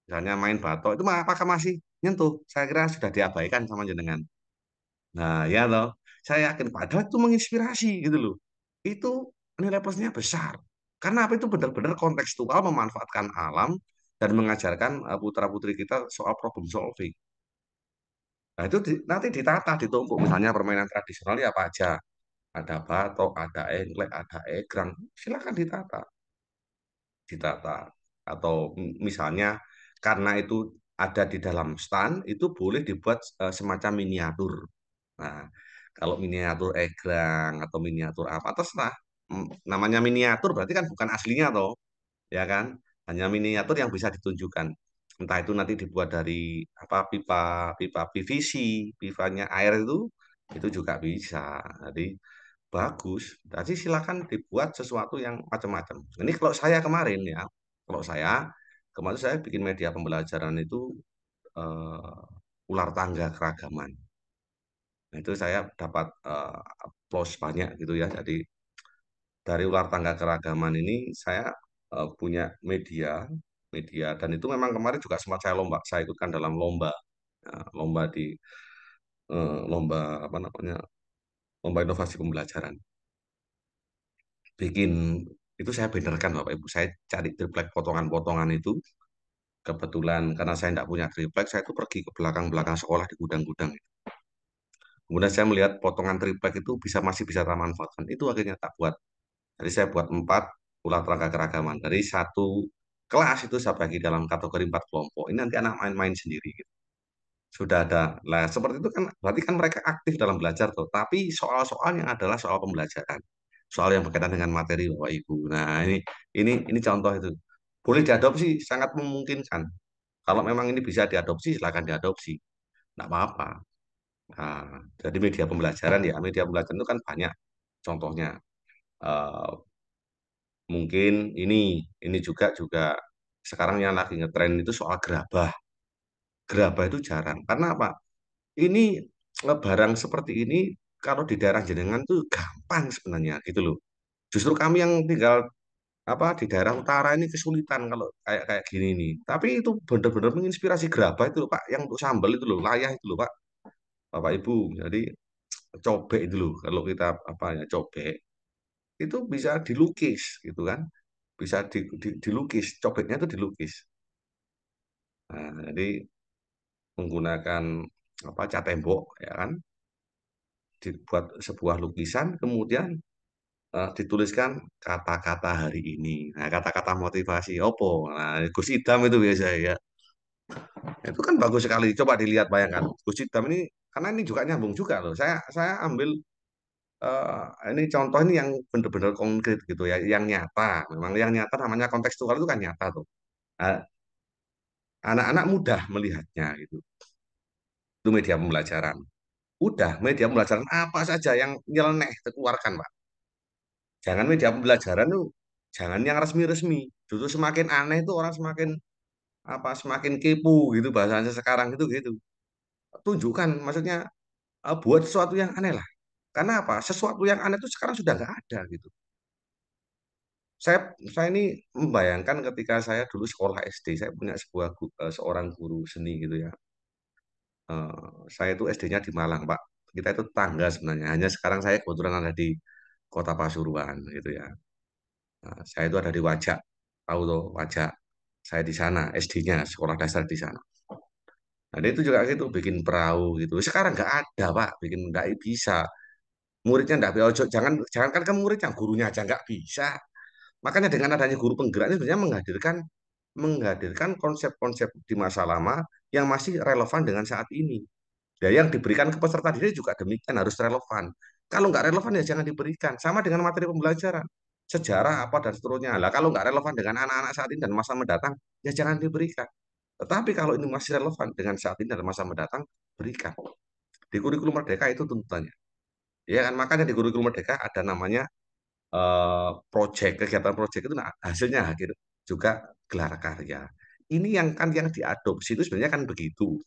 misalnya main batok itu apakah masih nyentuh saya kira sudah diabaikan sama jenengan nah ya loh saya yakin padahal itu menginspirasi gitu loh itu nilai plusnya besar karena apa itu benar-benar kontekstual memanfaatkan alam dan mengajarkan eh, putra putri kita soal problem solving Nah itu di, nanti ditata, ditumpuk. Misalnya permainan tradisional ya apa aja. Ada batok, ada engklek, ada egrang. Silahkan ditata. Ditata. Atau misalnya karena itu ada di dalam stand, itu boleh dibuat e, semacam miniatur. Nah, kalau miniatur egrang atau miniatur apa, terserah. Namanya miniatur berarti kan bukan aslinya, toh. Ya kan? Hanya miniatur yang bisa ditunjukkan entah itu nanti dibuat dari apa pipa pipa PVC pipanya air itu itu juga bisa jadi bagus jadi silakan dibuat sesuatu yang macam-macam ini kalau saya kemarin ya kalau saya kemarin saya bikin media pembelajaran itu uh, ular tangga keragaman nah, itu saya dapat uh, eh, plus banyak gitu ya jadi dari ular tangga keragaman ini saya uh, punya media media dan itu memang kemarin juga sempat saya lomba saya ikutkan dalam lomba ya, lomba di eh, lomba apa namanya lomba inovasi pembelajaran bikin itu saya benarkan bapak ibu saya cari triplek potongan-potongan itu kebetulan karena saya tidak punya triplek saya itu pergi ke belakang-belakang sekolah di gudang-gudang kemudian saya melihat potongan triplek itu bisa masih bisa termanfaatkan itu akhirnya tak buat jadi saya buat empat ulah tenaga keragaman dari satu kelas itu saya bagi dalam kategori empat kelompok. Ini nanti anak main-main sendiri. Gitu. Sudah ada. Nah, seperti itu kan berarti kan mereka aktif dalam belajar tuh. Tapi soal-soal yang adalah soal pembelajaran. Soal yang berkaitan dengan materi Bapak Ibu. Nah, ini ini ini contoh itu. Boleh diadopsi, sangat memungkinkan. Kalau memang ini bisa diadopsi, silakan diadopsi. tidak apa-apa. Nah, jadi media pembelajaran ya, media pembelajaran itu kan banyak contohnya. Uh, mungkin ini ini juga juga sekarang yang lagi ngetren itu soal gerabah. Gerabah itu jarang. Karena apa? Ini eh, barang seperti ini kalau di daerah jenengan tuh gampang sebenarnya gitu loh. Justru kami yang tinggal apa di daerah utara ini kesulitan kalau kayak kayak gini nih. Tapi itu benar-benar menginspirasi gerabah itu loh, Pak, yang untuk sambal itu loh, layah itu loh, Pak. Bapak Ibu. Jadi cobek itu loh kalau kita apa ya cobek itu hmm. bisa dilukis gitu kan bisa di, di, dilukis cobeknya itu dilukis nah, jadi menggunakan apa cat tembok ya kan dibuat sebuah lukisan kemudian uh, dituliskan kata-kata hari ini nah kata-kata motivasi opo nah Gus Idam itu biasa ya itu kan bagus sekali coba dilihat bayangkan Gus Idam ini karena ini juga nyambung juga loh saya saya ambil uh, ini contoh ini yang benar-benar konkret gitu ya, yang nyata. Memang yang nyata namanya kontekstual itu kan nyata tuh. anak Anak-anak mudah melihatnya gitu. Itu media pembelajaran. Udah, media pembelajaran apa saja yang nyeleneh keluarkan, Pak. Jangan media pembelajaran tuh, jangan yang resmi-resmi. Justru semakin aneh itu orang semakin apa semakin kepo gitu bahasanya sekarang itu gitu. Tunjukkan maksudnya eh, buat sesuatu yang aneh lah karena apa? Sesuatu yang aneh itu sekarang sudah nggak ada gitu. Saya saya ini membayangkan ketika saya dulu sekolah SD, saya punya sebuah eh, seorang guru seni gitu ya. Eh, saya itu SD-nya di Malang, Pak. Kita itu tangga sebenarnya. Hanya sekarang saya kebetulan ada di Kota Pasuruan gitu ya. Nah, saya itu ada di Wajak, tahu tuh Wajak. Saya di sana, SD-nya sekolah dasar di sana. Nah, itu juga gitu bikin perahu gitu. Sekarang nggak ada pak, bikin nggak bisa muridnya ndak ojo jangan jangan kan kamu muridnya gurunya aja nggak bisa makanya dengan adanya guru penggerak ini sebenarnya menghadirkan menghadirkan konsep-konsep di masa lama yang masih relevan dengan saat ini dan ya, yang diberikan ke peserta didik juga demikian harus relevan kalau nggak relevan ya jangan diberikan sama dengan materi pembelajaran sejarah apa dan seterusnya lah kalau nggak relevan dengan anak-anak saat ini dan masa mendatang ya jangan diberikan tetapi kalau ini masih relevan dengan saat ini dan masa mendatang berikan di kurikulum merdeka itu tuntutannya ya kan makanya di kurikulum merdeka ada namanya uh, eh, proyek kegiatan proyek itu nah, hasilnya akhir gitu, juga gelar karya ini yang kan yang diadopsi itu sebenarnya kan begitu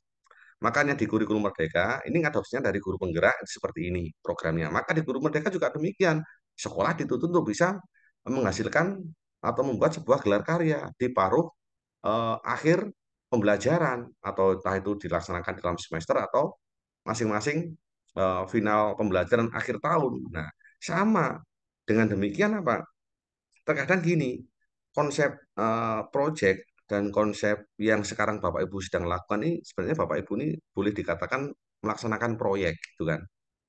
makanya di kurikulum merdeka ini adopsinya dari guru penggerak seperti ini programnya maka di guru merdeka juga demikian sekolah dituntut untuk bisa menghasilkan atau membuat sebuah gelar karya di paruh uh, akhir pembelajaran atau entah itu dilaksanakan dalam semester atau masing-masing Eh, final pembelajaran akhir tahun. Nah, sama dengan demikian apa? Terkadang gini, konsep proyek eh, project dan konsep yang sekarang Bapak Ibu sedang lakukan ini sebenarnya Bapak Ibu ini boleh dikatakan melaksanakan proyek gitu kan.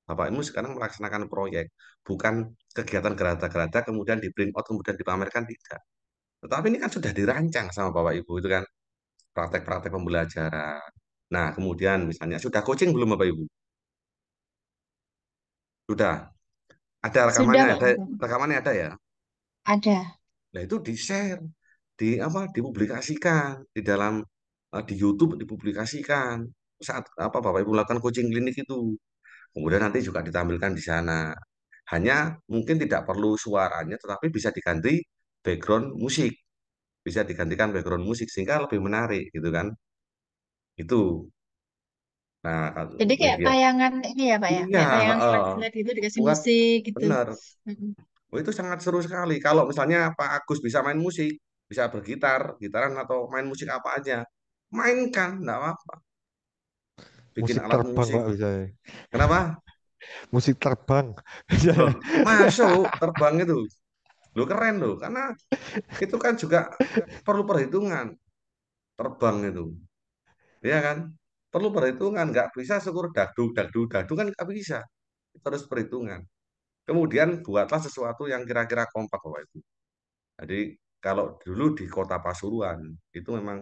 Bapak Ibu sekarang melaksanakan proyek, bukan kegiatan gerada-gerada kemudian di print out kemudian dipamerkan tidak. Tetapi ini kan sudah dirancang sama Bapak Ibu itu kan praktek-praktek pembelajaran. Nah, kemudian misalnya sudah coaching belum Bapak Ibu? Sudah. Ada rekamannya, Sudah, ada rekamannya ada ya. Ada. Nah, itu di-share, di apa? dipublikasikan di dalam eh, di YouTube dipublikasikan saat apa Bapak Ibu melakukan coaching klinik itu. Kemudian nanti juga ditampilkan di sana. Hanya mungkin tidak perlu suaranya tetapi bisa diganti background musik. Bisa digantikan background musik sehingga lebih menarik gitu kan. Itu. Nah, kalau Jadi kayak media gitu ya. tayangan ini ya Pak ya, iya, kayak tayangan uh, slide-slide gitu dikasih buat musik gitu. benar. Oh, itu sangat seru sekali. Kalau misalnya Pak Agus bisa main musik, bisa bergitar, gitaran atau main musik apa aja, mainkan, enggak apa-apa. Bikin Musik alat terbang musik. Pak bisa ya? Kenapa? Musik terbang. Loh, masuk terbang itu. lu keren loh, karena itu kan juga perlu perhitungan terbang itu. Iya kan? Perlu perhitungan, nggak bisa syukur dadu dadu dadu kan nggak bisa. Terus perhitungan. Kemudian buatlah sesuatu yang kira-kira kompak Bapak Ibu. Jadi kalau dulu di kota Pasuruan, itu memang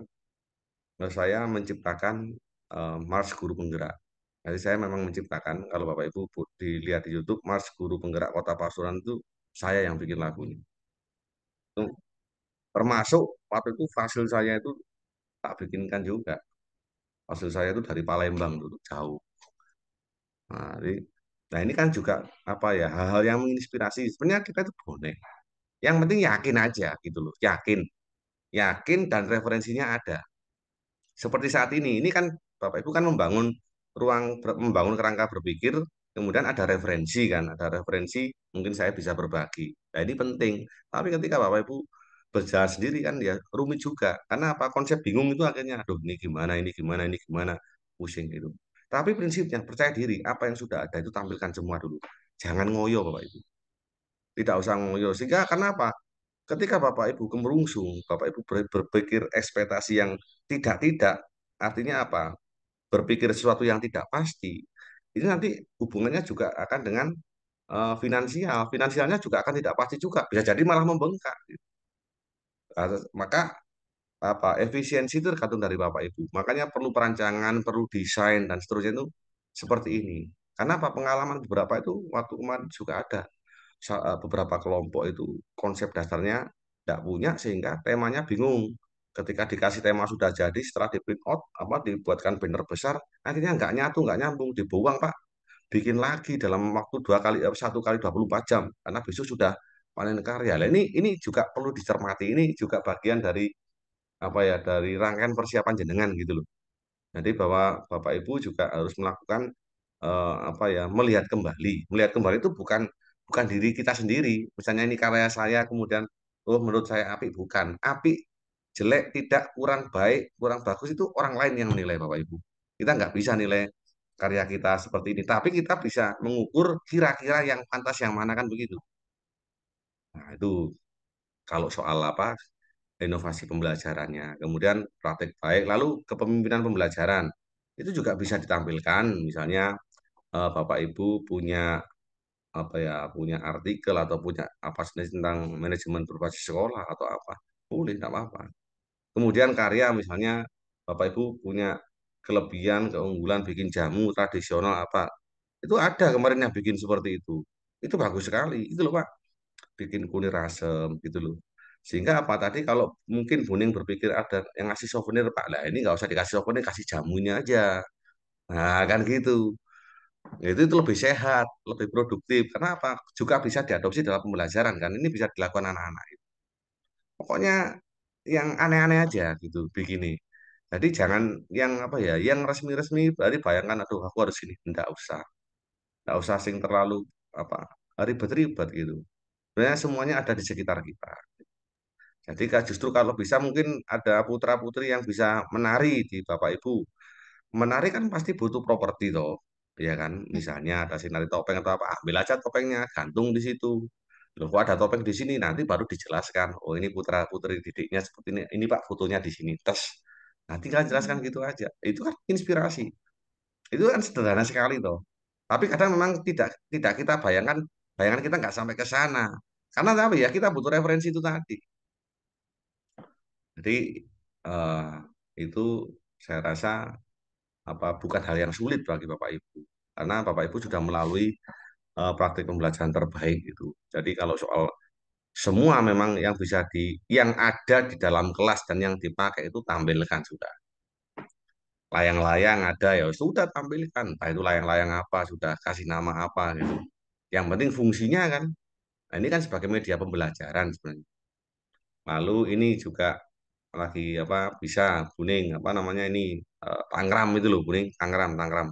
saya menciptakan uh, Mars Guru Penggerak. Jadi saya memang menciptakan, kalau Bapak Ibu dilihat di Youtube, Mars Guru Penggerak Kota Pasuruan itu saya yang bikin lagunya. Itu termasuk waktu itu fasil saya itu tak bikinkan juga asli saya itu dari Palembang hmm. dulu jauh nah, jadi, nah ini kan juga apa ya hal-hal yang menginspirasi sebenarnya kita itu boleh yang penting yakin aja gitu loh yakin yakin dan referensinya ada seperti saat ini ini kan bapak ibu kan membangun ruang membangun kerangka berpikir kemudian ada referensi kan ada referensi mungkin saya bisa berbagi nah ini penting tapi ketika bapak ibu berjalan sendiri kan ya rumit juga karena apa konsep bingung itu akhirnya aduh ini gimana ini gimana ini gimana pusing gitu tapi prinsipnya percaya diri apa yang sudah ada itu tampilkan semua dulu jangan ngoyo bapak ibu tidak usah ngoyo sehingga karena apa ketika bapak ibu kemerungsung bapak ibu ber berpikir ekspektasi yang tidak tidak artinya apa berpikir sesuatu yang tidak pasti ini nanti hubungannya juga akan dengan uh, finansial finansialnya juga akan tidak pasti juga bisa jadi malah membengkak gitu maka apa efisiensi itu tergantung dari bapak ibu makanya perlu perancangan perlu desain dan seterusnya itu seperti ini karena apa pengalaman beberapa itu waktu kemarin juga ada eh, beberapa kelompok itu konsep dasarnya tidak punya sehingga temanya bingung ketika dikasih tema sudah jadi setelah di print out apa dibuatkan banner besar akhirnya nggak nyatu nggak nyambung dibuang pak bikin lagi dalam waktu dua kali eh, satu kali 24 jam karena besok sudah panen karya. Nah, ini ini juga perlu dicermati. Ini juga bagian dari apa ya dari rangkaian persiapan jenengan gitu loh. Jadi bahwa Bapak Ibu juga harus melakukan eh, apa ya melihat kembali. Melihat kembali itu bukan bukan diri kita sendiri. Misalnya ini karya saya kemudian oh menurut saya api bukan. Api jelek, tidak, kurang baik, kurang bagus itu orang lain yang menilai Bapak Ibu. Kita nggak bisa nilai karya kita seperti ini. Tapi kita bisa mengukur kira-kira yang pantas yang mana kan begitu. Nah, itu kalau soal apa inovasi pembelajarannya. Kemudian praktek baik, lalu kepemimpinan pembelajaran itu juga bisa ditampilkan, misalnya eh, Bapak Ibu punya apa ya punya artikel atau punya apa sendiri tentang manajemen berbasis sekolah atau apa boleh tidak apa-apa kemudian karya misalnya bapak ibu punya kelebihan keunggulan bikin jamu tradisional apa itu ada kemarin yang bikin seperti itu itu bagus sekali itu loh pak bikin kunir asem gitu loh sehingga apa tadi kalau mungkin Buning berpikir ada yang ngasih souvenir Pak lah ini nggak usah dikasih souvenir kasih jamunya aja nah kan gitu nah, itu itu lebih sehat lebih produktif karena apa juga bisa diadopsi dalam pembelajaran kan ini bisa dilakukan anak-anak pokoknya yang aneh-aneh aja gitu begini jadi jangan yang apa ya yang resmi-resmi berarti bayangkan aduh aku harus ini enggak usah enggak usah sing terlalu apa ribet-ribet gitu sebenarnya semuanya ada di sekitar kita. Jadi justru kalau bisa mungkin ada putra putri yang bisa menari di bapak ibu. Menari kan pasti butuh properti toh, ya kan? Misalnya ada sinari topeng atau apa, ambil aja topengnya, gantung di situ. Loh, kok ada topeng di sini nanti baru dijelaskan. Oh ini putra putri didiknya seperti ini. Ini pak fotonya di sini. Tes. Nanti kan jelaskan hmm. gitu aja. Itu kan inspirasi. Itu kan sederhana sekali toh. Tapi kadang memang tidak tidak kita bayangkan Bayangan kita nggak sampai ke sana. Karena apa ya? Kita butuh referensi itu tadi. Jadi eh, itu saya rasa apa bukan hal yang sulit bagi Bapak Ibu. Karena Bapak Ibu sudah melalui eh, praktik pembelajaran terbaik itu. Jadi kalau soal semua memang yang bisa di yang ada di dalam kelas dan yang dipakai itu tampilkan sudah layang-layang ada ya sudah tampilkan entah itu layang-layang apa sudah kasih nama apa gitu yang penting fungsinya kan. Nah, ini kan sebagai media pembelajaran sebenarnya. Lalu ini juga lagi apa bisa kuning apa namanya ini uh, Tangram itu loh kuning Tangram Tangram.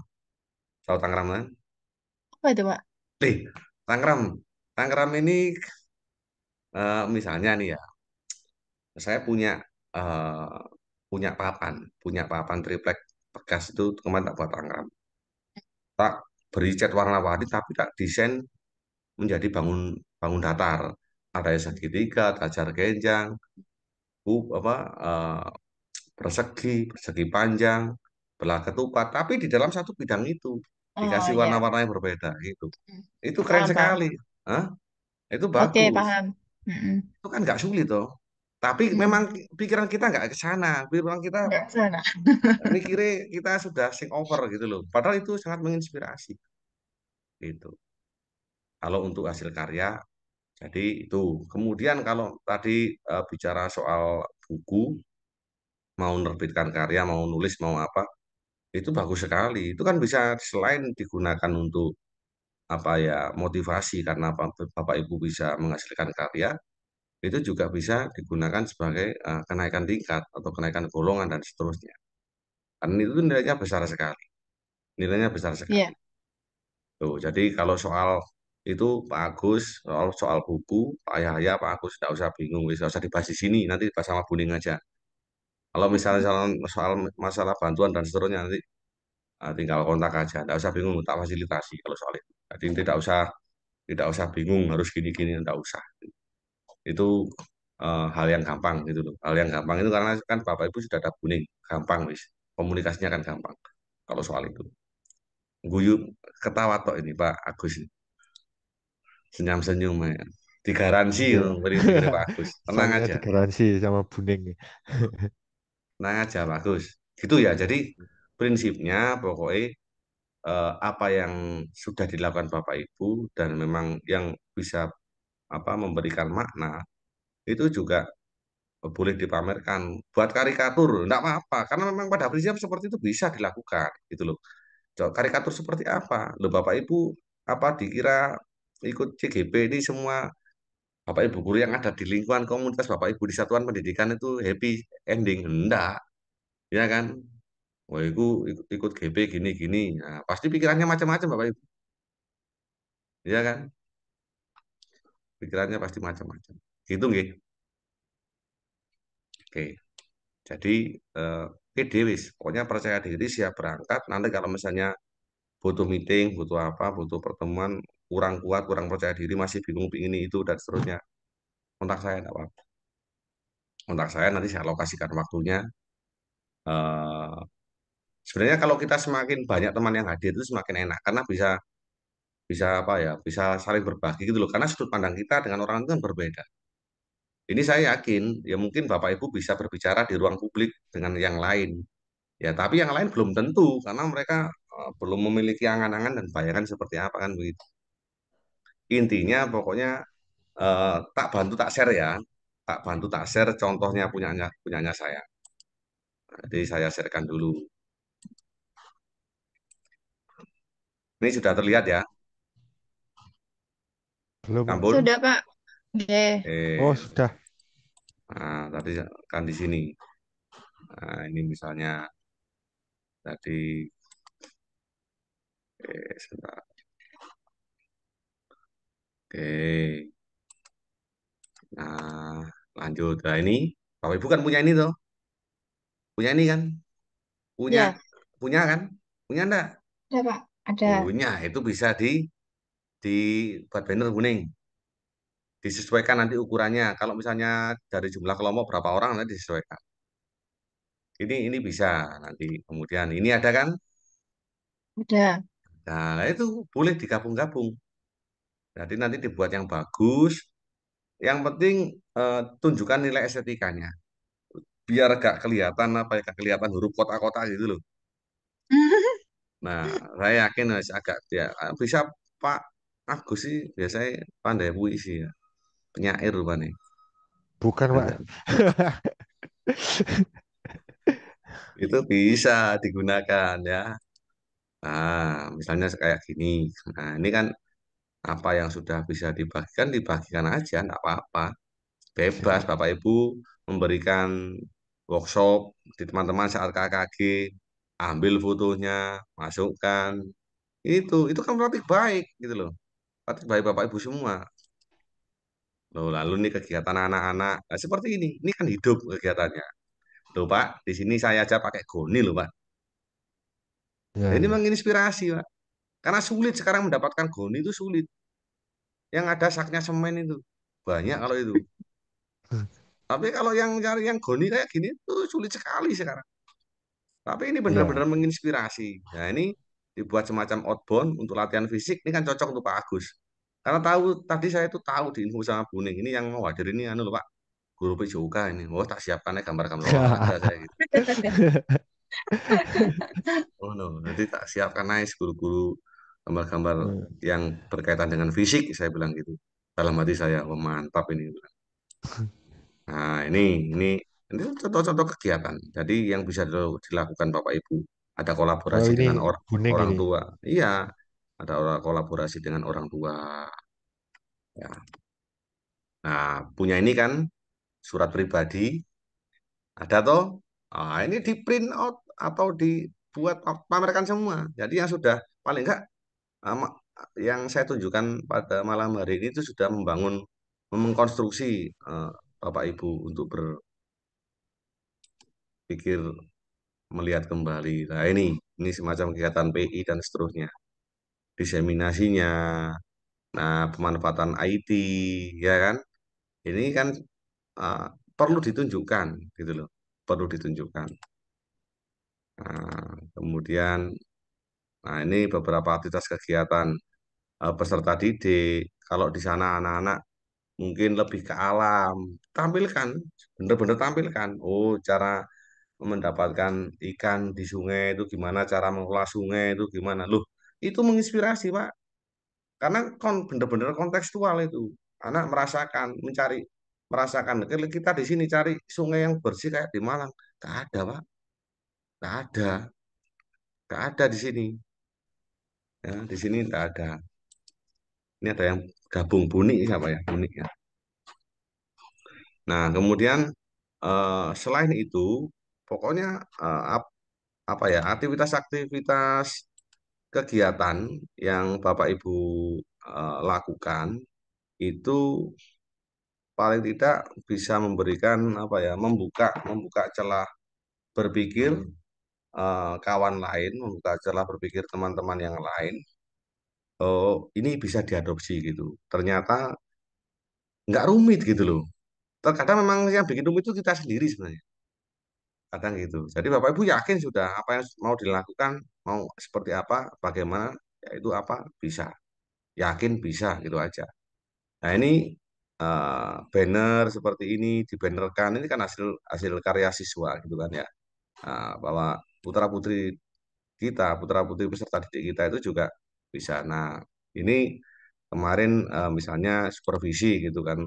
Tahu Tangram kan? Apa itu, Pak? Eh Tangram. Tangram ini uh, misalnya nih ya. Saya punya eh, punya papan, punya papan triplek bekas itu kemana? tak buat Tangram. Tak beri cat warna-warni tapi tak desain menjadi bangun bangun datar. Ada yang segitiga, tajar genjang, up, apa uh, persegi, persegi panjang, belah ketupat, tapi di dalam satu bidang itu dikasih warna oh, iya. warna-warna yang berbeda gitu. itu. Itu keren paham, sekali. Paham. Hah? Itu bagus. Oke, paham. Itu kan nggak sulit toh. Tapi Hmm. memang pikiran kita nggak ke sana. Pikiran kita Nggak ke sana. mikirnya kita sudah sing over gitu loh. Padahal itu sangat menginspirasi gitu. Kalau untuk hasil karya, jadi itu. Kemudian kalau tadi eh, bicara soal buku, mau nerbitkan karya, mau nulis, mau apa, itu bagus sekali. Itu kan bisa selain digunakan untuk apa ya motivasi karena Bapak Ibu bisa menghasilkan karya, itu juga bisa digunakan sebagai uh, kenaikan tingkat atau kenaikan golongan dan seterusnya. Karena itu nilainya besar sekali. Nilainya besar sekali. Yeah. Tuh, jadi kalau soal itu Pak Agus, soal, soal buku, Pak Yahya, Pak Agus tidak usah bingung, tidak usah dibahas di sini, nanti dibahas sama Buning aja. Kalau misalnya soal, soal masalah bantuan dan seterusnya nanti uh, tinggal kontak aja, tidak usah bingung, tak fasilitasi kalau soal itu. Jadi tidak usah tidak usah bingung harus gini-gini, tidak usah itu uh, hal yang gampang gitu loh. Hal yang gampang itu karena kan Bapak Ibu sudah ada kuning, gampang wis. Komunikasinya kan gampang kalau soal itu. Guyu ketawa tok ini Pak Agus. Senyum-senyum ya. Digaransi iya. beri Pak Agus. Tenang aja. garansi sama Buning. Tenang aja Pak Agus. Gitu ya. Jadi prinsipnya pokoknya eh, apa yang sudah dilakukan Bapak Ibu dan memang yang bisa apa memberikan makna itu juga boleh dipamerkan buat karikatur enggak apa-apa karena memang pada prinsip seperti itu bisa dilakukan gitu loh karikatur seperti apa lo bapak ibu apa dikira ikut CGP ini semua bapak ibu guru yang ada di lingkungan komunitas bapak ibu di satuan pendidikan itu happy ending enggak ya kan wah oh, itu ikut, ikut GP gini gini nah, pasti pikirannya macam-macam bapak ibu ya kan pikirannya pasti macam-macam gitu nggih oke jadi eh, oke pokoknya percaya diri siap berangkat nanti kalau misalnya butuh meeting butuh apa butuh pertemuan kurang kuat kurang percaya diri masih bingung ini itu dan seterusnya kontak saya enggak apa-apa kontak saya nanti saya lokasikan waktunya eh, sebenarnya kalau kita semakin banyak teman yang hadir itu semakin enak karena bisa bisa apa ya bisa saling berbagi gitu loh karena sudut pandang kita dengan orang itu kan berbeda ini saya yakin ya mungkin bapak ibu bisa berbicara di ruang publik dengan yang lain ya tapi yang lain belum tentu karena mereka eh, belum memiliki angan-angan dan bayangan seperti apa kan begitu intinya pokoknya eh, tak bantu tak share ya tak bantu tak share contohnya punyanya punyanya saya jadi saya sharekan dulu ini sudah terlihat ya belum. Kampun? Sudah, Pak. Yeah. Eh. Oh, sudah. Nah, tadi kan di sini. Nah, ini misalnya tadi eh sebentar. Oke. Nah, lanjut. Nah, ini Bapak Ibu kan punya ini toh? Punya ini kan? Punya. Ya. Punya kan? Punya enggak? Ada, Pak. Ada. Punya itu bisa di dibuat banner kuning. Disesuaikan nanti ukurannya. Kalau misalnya dari jumlah kelompok berapa orang nanti disesuaikan. Ini ini bisa nanti kemudian ini ada kan? Ada. Nah, itu boleh digabung-gabung. Jadi nanti dibuat yang bagus. Yang penting eh, tunjukkan nilai estetikanya. Biar gak kelihatan apa ya, kelihatan huruf kotak-kotak gitu loh. Nah, saya yakin agak ya bisa Pak Agus sih biasanya pandai puisi ya. Penyair rupanya. Bukan, Pak. itu bisa digunakan ya. Nah, misalnya kayak gini. Nah, ini kan apa yang sudah bisa dibagikan dibagikan aja, enggak apa-apa. Bebas iya. Bapak Ibu memberikan workshop di teman-teman saat KKG, ambil fotonya, masukkan. Itu itu kan praktik baik gitu loh tempat baik Bapak Ibu semua. Loh, lalu nih kegiatan anak-anak nah, seperti ini. Ini kan hidup kegiatannya. Loh Pak, di sini saya aja pakai goni loh Pak. Ya, nah, ini ya. menginspirasi Pak. Karena sulit sekarang mendapatkan goni itu sulit. Yang ada saknya semen itu banyak kalau itu. Tapi kalau yang cari yang goni kayak gini itu sulit sekali sekarang. Tapi ini ya. benar-benar ya. menginspirasi. Nah ini dibuat semacam outbound untuk latihan fisik ini kan cocok untuk Pak Agus. Karena tahu tadi saya itu tahu di info sama Buning ini yang mau hadir ini anu loh Pak guru Pijuka ini. oh, tak siapkan ya gambar-gambar gitu. oh no, nanti tak siapkan nice guru-guru gambar-gambar hmm. yang berkaitan dengan fisik saya bilang gitu. Dalam hati saya, oh, mantap ini. Nah, ini ini ini contoh-contoh kegiatan. Jadi yang bisa dilakukan Bapak Ibu ada Oh, kolaborasi ini dengan orang unik orang ini. tua. Iya, ada orang kolaborasi dengan orang tua. Ya. Nah, punya ini kan surat pribadi ada toh. Ah, ini di print out atau dibuat pamerkan semua. Jadi yang sudah paling enggak um, ah, yang saya tunjukkan pada malam hari ini itu sudah membangun mengkonstruksi uh, eh, Bapak Ibu untuk berpikir melihat kembali. Nah ini, ini semacam kegiatan PI dan seterusnya. Diseminasinya, nah pemanfaatan IT, ya kan? Ini kan uh, perlu ditunjukkan gitu loh, perlu ditunjukkan. Nah, kemudian, nah ini beberapa aktivitas kegiatan uh, peserta didik. Kalau di sana anak-anak mungkin lebih ke alam, tampilkan, benar-benar tampilkan. Oh, cara mendapatkan ikan di sungai itu gimana cara mengelola sungai itu gimana loh itu menginspirasi pak karena kon bener-bener kontekstual itu anak merasakan mencari merasakan kita di sini cari sungai yang bersih kayak di Malang tak ada pak tak ada tak ada di sini ya di sini tak ada ini ada yang gabung buni siapa ya buni ya nah kemudian eh, selain itu pokoknya uh, apa ya aktivitas-aktivitas kegiatan yang Bapak Ibu uh, lakukan itu paling tidak bisa memberikan apa ya membuka membuka celah berpikir uh, kawan lain membuka celah berpikir teman-teman yang lain oh ini bisa diadopsi gitu ternyata nggak rumit gitu loh terkadang memang yang bikin rumit itu kita sendiri sebenarnya kadang gitu. Jadi Bapak Ibu yakin sudah apa yang mau dilakukan, mau seperti apa, bagaimana, yaitu apa bisa. Yakin bisa gitu aja. Nah ini uh, banner seperti ini dibannerkan ini kan hasil hasil karya siswa gitu kan ya. Uh, bahwa putra putri kita, putra putri peserta didik kita itu juga bisa. Nah ini kemarin uh, misalnya supervisi gitu kan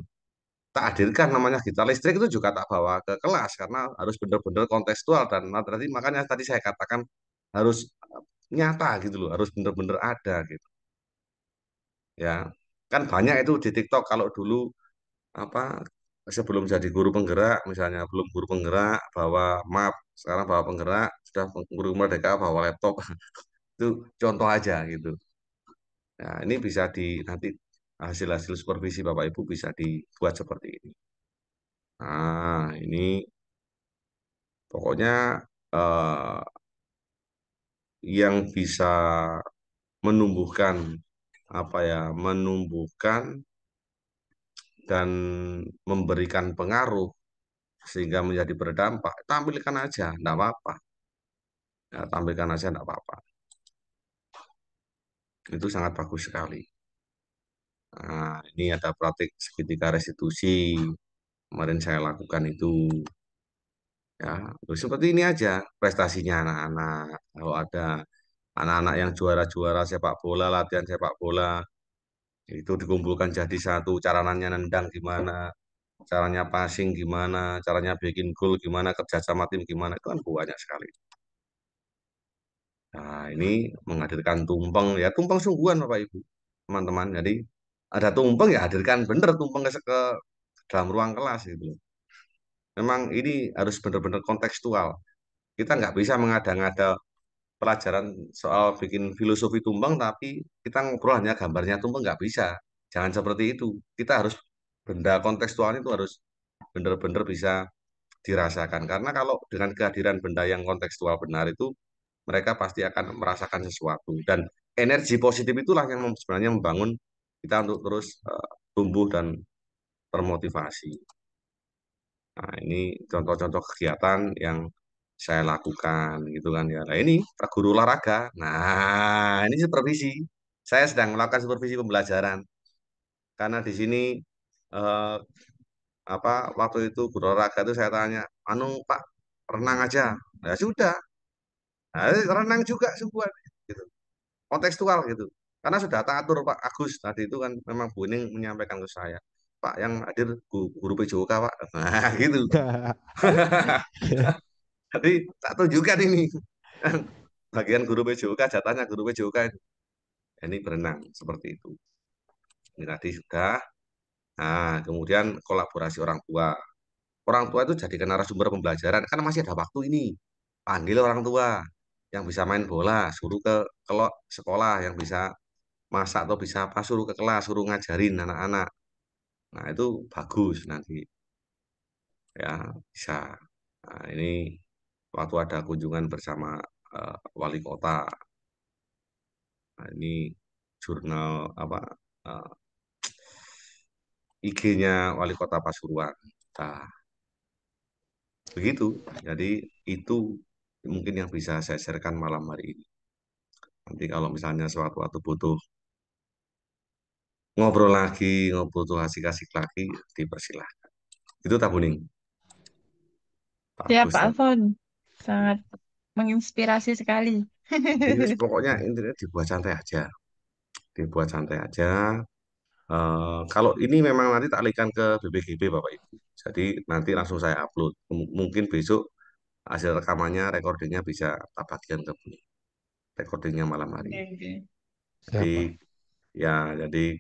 tak hadirkan namanya gitar listrik itu juga tak bawa ke kelas karena harus benar-benar kontekstual dan nah, berarti makanya tadi saya katakan harus eh, nyata gitu loh, harus benar-benar ada gitu. Ya, kan banyak itu di TikTok kalau dulu apa sebelum jadi guru penggerak misalnya belum guru penggerak bawa map, sekarang bawa penggerak, sudah guru merdeka bawa laptop. itu contoh aja gitu. Nah, ini bisa di nanti hasil-hasil supervisi Bapak Ibu bisa dibuat seperti ini. Nah, ini pokoknya eh, yang bisa menumbuhkan apa ya, menumbuhkan dan memberikan pengaruh sehingga menjadi berdampak. Tampilkan aja, enggak apa-apa. Ya, tampilkan aja enggak apa-apa. Itu sangat bagus sekali. Nah, ini ada praktik segitiga restitusi kemarin saya lakukan itu. Ya, seperti ini aja prestasinya anak-anak. Kalau ada anak-anak yang juara-juara sepak bola, latihan sepak bola, itu dikumpulkan jadi satu, caranya nendang gimana, caranya passing gimana, caranya bikin gol gimana, kerja sama tim gimana, itu kan banyak sekali. Nah, ini menghadirkan tumpeng ya, tumpeng sungguhan Bapak Ibu, teman-teman. Jadi ada tumpeng ya hadirkan bener tumpeng ke, ke dalam ruang kelas gitu loh. Memang ini harus bener-bener kontekstual. Kita nggak bisa mengada-ngada pelajaran soal bikin filosofi tumpeng tapi kita ngobrol hanya gambarnya tumpeng nggak bisa. Jangan seperti itu. Kita harus benda kontekstual itu harus bener-bener bisa dirasakan. Karena kalau dengan kehadiran benda yang kontekstual benar itu mereka pasti akan merasakan sesuatu dan energi positif itulah yang sebenarnya membangun kita untuk terus uh, tumbuh dan termotivasi. Nah, ini contoh-contoh kegiatan yang saya lakukan gitu kan ya. Nah, ini guru olahraga. Nah, ini supervisi. Saya sedang melakukan supervisi pembelajaran. Karena di sini eh, apa waktu itu guru olahraga itu saya tanya, "Anu, Pak, renang aja." Ya sudah. Nah, renang juga sebuah gitu. Kontekstual gitu. Karena sudah tak atur Pak Agus tadi itu kan memang Ning menyampaikan ke saya. Pak yang hadir Bu Guru PJOK Pak. Nah, gitu. Jadi tak tunjukkan ini. Bagian Guru PJOK jatahnya Guru PJOK ini. Nah, ini berenang seperti itu. Ini tadi sudah. Nah, kemudian kolaborasi orang tua. Orang tua itu jadi jadikan sumber pembelajaran. Karena masih ada waktu ini. Panggil orang tua yang bisa main bola, suruh ke kelok sekolah yang bisa masak atau bisa apa suruh ke kelas suruh ngajarin anak-anak nah itu bagus nanti ya bisa nah, ini waktu ada kunjungan bersama uh, wali kota nah, ini jurnal apa uh, eh, IG-nya wali kota Pasuruan nah, begitu jadi itu mungkin yang bisa saya sharekan malam hari ini nanti kalau misalnya suatu waktu butuh ngobrol lagi, ngobrol tuh asik kasih lagi, dipersilahkan. Itu tak kuning. Ya, Bagus, Pak Alfon. Sangat menginspirasi sekali. Ini pokoknya intinya dibuat santai aja. Dibuat santai aja. Eh, kalau ini memang nanti tak alihkan ke BBGB Bapak Ibu. Jadi nanti langsung saya upload. M- mungkin besok hasil rekamannya, recordingnya bisa tak bagian ke Buni. Recordingnya malam hari. oke. Siap, Jadi ya jadi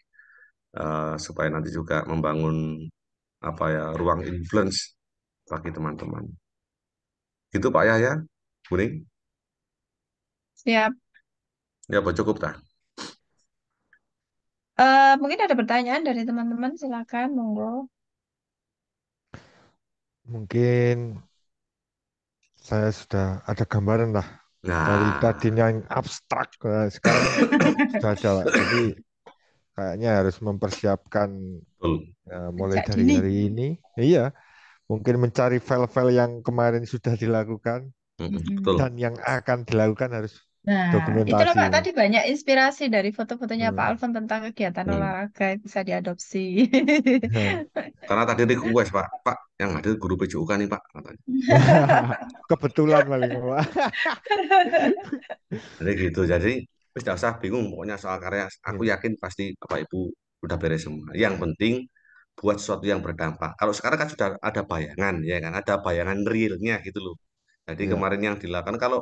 Eh, supaya nanti juga membangun apa ya ruang influence bagi teman-teman. Gitu Pak Yahya, Buning. Siap. Ya, Pak cukup tak? Uh, eh, mungkin ada pertanyaan dari teman-teman, silakan, monggo. Mungkin saya sudah ada gambaran lah Nah. dari tadinya yang abstrak eh, sekarang sudah ada. Jadi kayaknya harus mempersiapkan uh, mulai Sejak dari ini. hari ini. Iya, mungkin mencari file-file yang kemarin sudah dilakukan hmm, Betul. dan yang akan dilakukan harus Nah, dokumentasi. itu loh Pak, tadi banyak inspirasi dari foto-fotonya hmm. Pak Alvin tentang kegiatan hmm. olahraga yang bisa diadopsi. Hmm. Karena tadi request Pak, Pak yang ada guru kan nih Pak Kebetulan paling Pak. jadi gitu, jadi bisa tidak usah bingung, pokoknya soal karya, iya. aku yakin pasti Bapak Ibu udah beres semua. Yang iya. penting buat sesuatu yang berdampak. Kalau sekarang kan sudah ada bayangan, ya kan, ada bayangan realnya gitu loh. Jadi ya. kemarin yang dilakukan kalau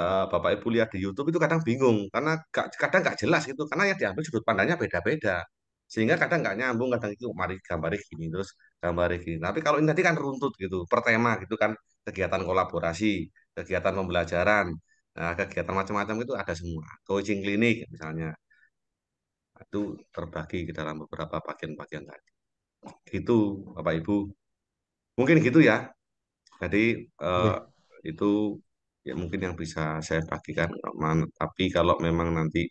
uh, Bapak Ibu lihat di YouTube itu kadang bingung karena gak, kadang nggak jelas gitu, karena yang diambil sudut pandangnya beda-beda sehingga kadang nggak nyambung kadang itu mari gambar gini terus gambari gini tapi kalau ini nanti kan runtut gitu per tema gitu kan kegiatan kolaborasi kegiatan pembelajaran Nah, kegiatan macam-macam itu ada semua coaching klinik misalnya itu terbagi ke dalam beberapa bagian-bagian tadi gitu bapak ibu mungkin gitu ya jadi iya. eh, itu ya mungkin yang bisa saya bagikan tapi kalau memang nanti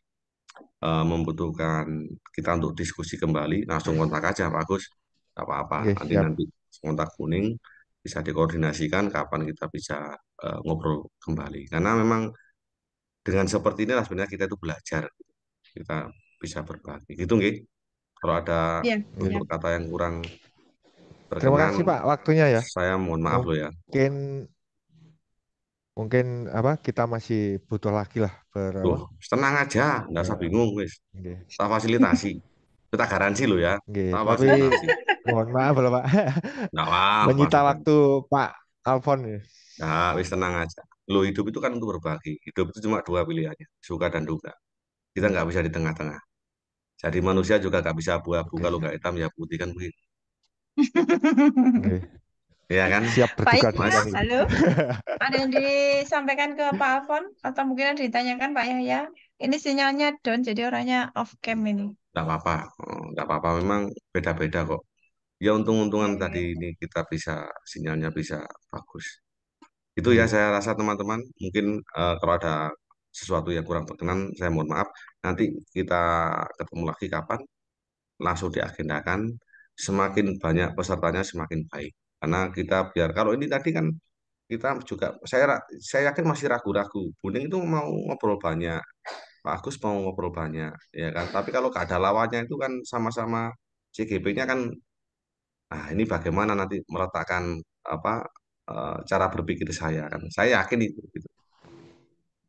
eh, membutuhkan kita untuk diskusi kembali langsung kontak aja bagus. Agus apa-apa ya, nanti nanti kontak kuning bisa dikoordinasikan kapan kita bisa uh, ngobrol kembali karena memang dengan seperti ini sebenarnya kita itu belajar kita bisa berbagi gitu nggih kalau ada ya, ya. kata yang kurang berkenan, terima kasih Pak waktunya ya saya mohon maaf loh ya mungkin mungkin apa kita masih butuh lagi lah ber Loh, tenang aja nggak usah iya. bingung wis okay. kita fasilitasi kita garansi lo ya okay mohon maaf loh pak nah, maaf, menyita maaf. waktu pak Alfon ya. nah wis tenang aja lo hidup itu kan untuk berbagi hidup itu cuma dua pilihannya suka dan duka kita nggak bisa di tengah-tengah jadi manusia juga nggak bisa abu-abu nggak hitam ya putih kan begitu Ya kan? Siap berduka Pak Yahya, halo. Ada yang disampaikan ke Pak Alfon atau mungkin ada ditanyakan Pak Yahya? Ini sinyalnya down, jadi orangnya off cam ini. Tidak apa-apa, tidak oh, apa-apa. Memang beda-beda kok ya untung-untungan tadi iya. ini kita bisa sinyalnya bisa bagus. Itu ya iya. saya rasa teman-teman mungkin uh, kalau ada sesuatu yang kurang berkenan saya mohon maaf. Nanti kita ketemu lagi kapan langsung diagendakan semakin banyak pesertanya semakin baik. Karena kita biar kalau ini tadi kan kita juga saya saya yakin masih ragu-ragu. Buning itu mau ngobrol banyak, Pak Agus mau ngobrol banyak, ya kan. Tapi kalau gak ada lawannya itu kan sama-sama CGP-nya kan Nah, ini bagaimana nanti meletakkan apa eh, cara berpikir saya kan. Saya yakin itu gitu.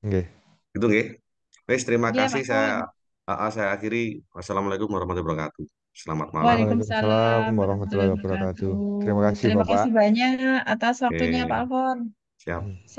Nggih. Gitu nggih. wes terima yeah, kasih saya uh, saya akhiri. Wassalamualaikum warahmatullahi wabarakatuh. Selamat malam. Waalaikumsalam Waalaikumsalam warahmatullahi wabarakatuh. Terima kasih, Terima Bapak. kasih banyak atas Oke, waktunya, Pak Alfon. siap.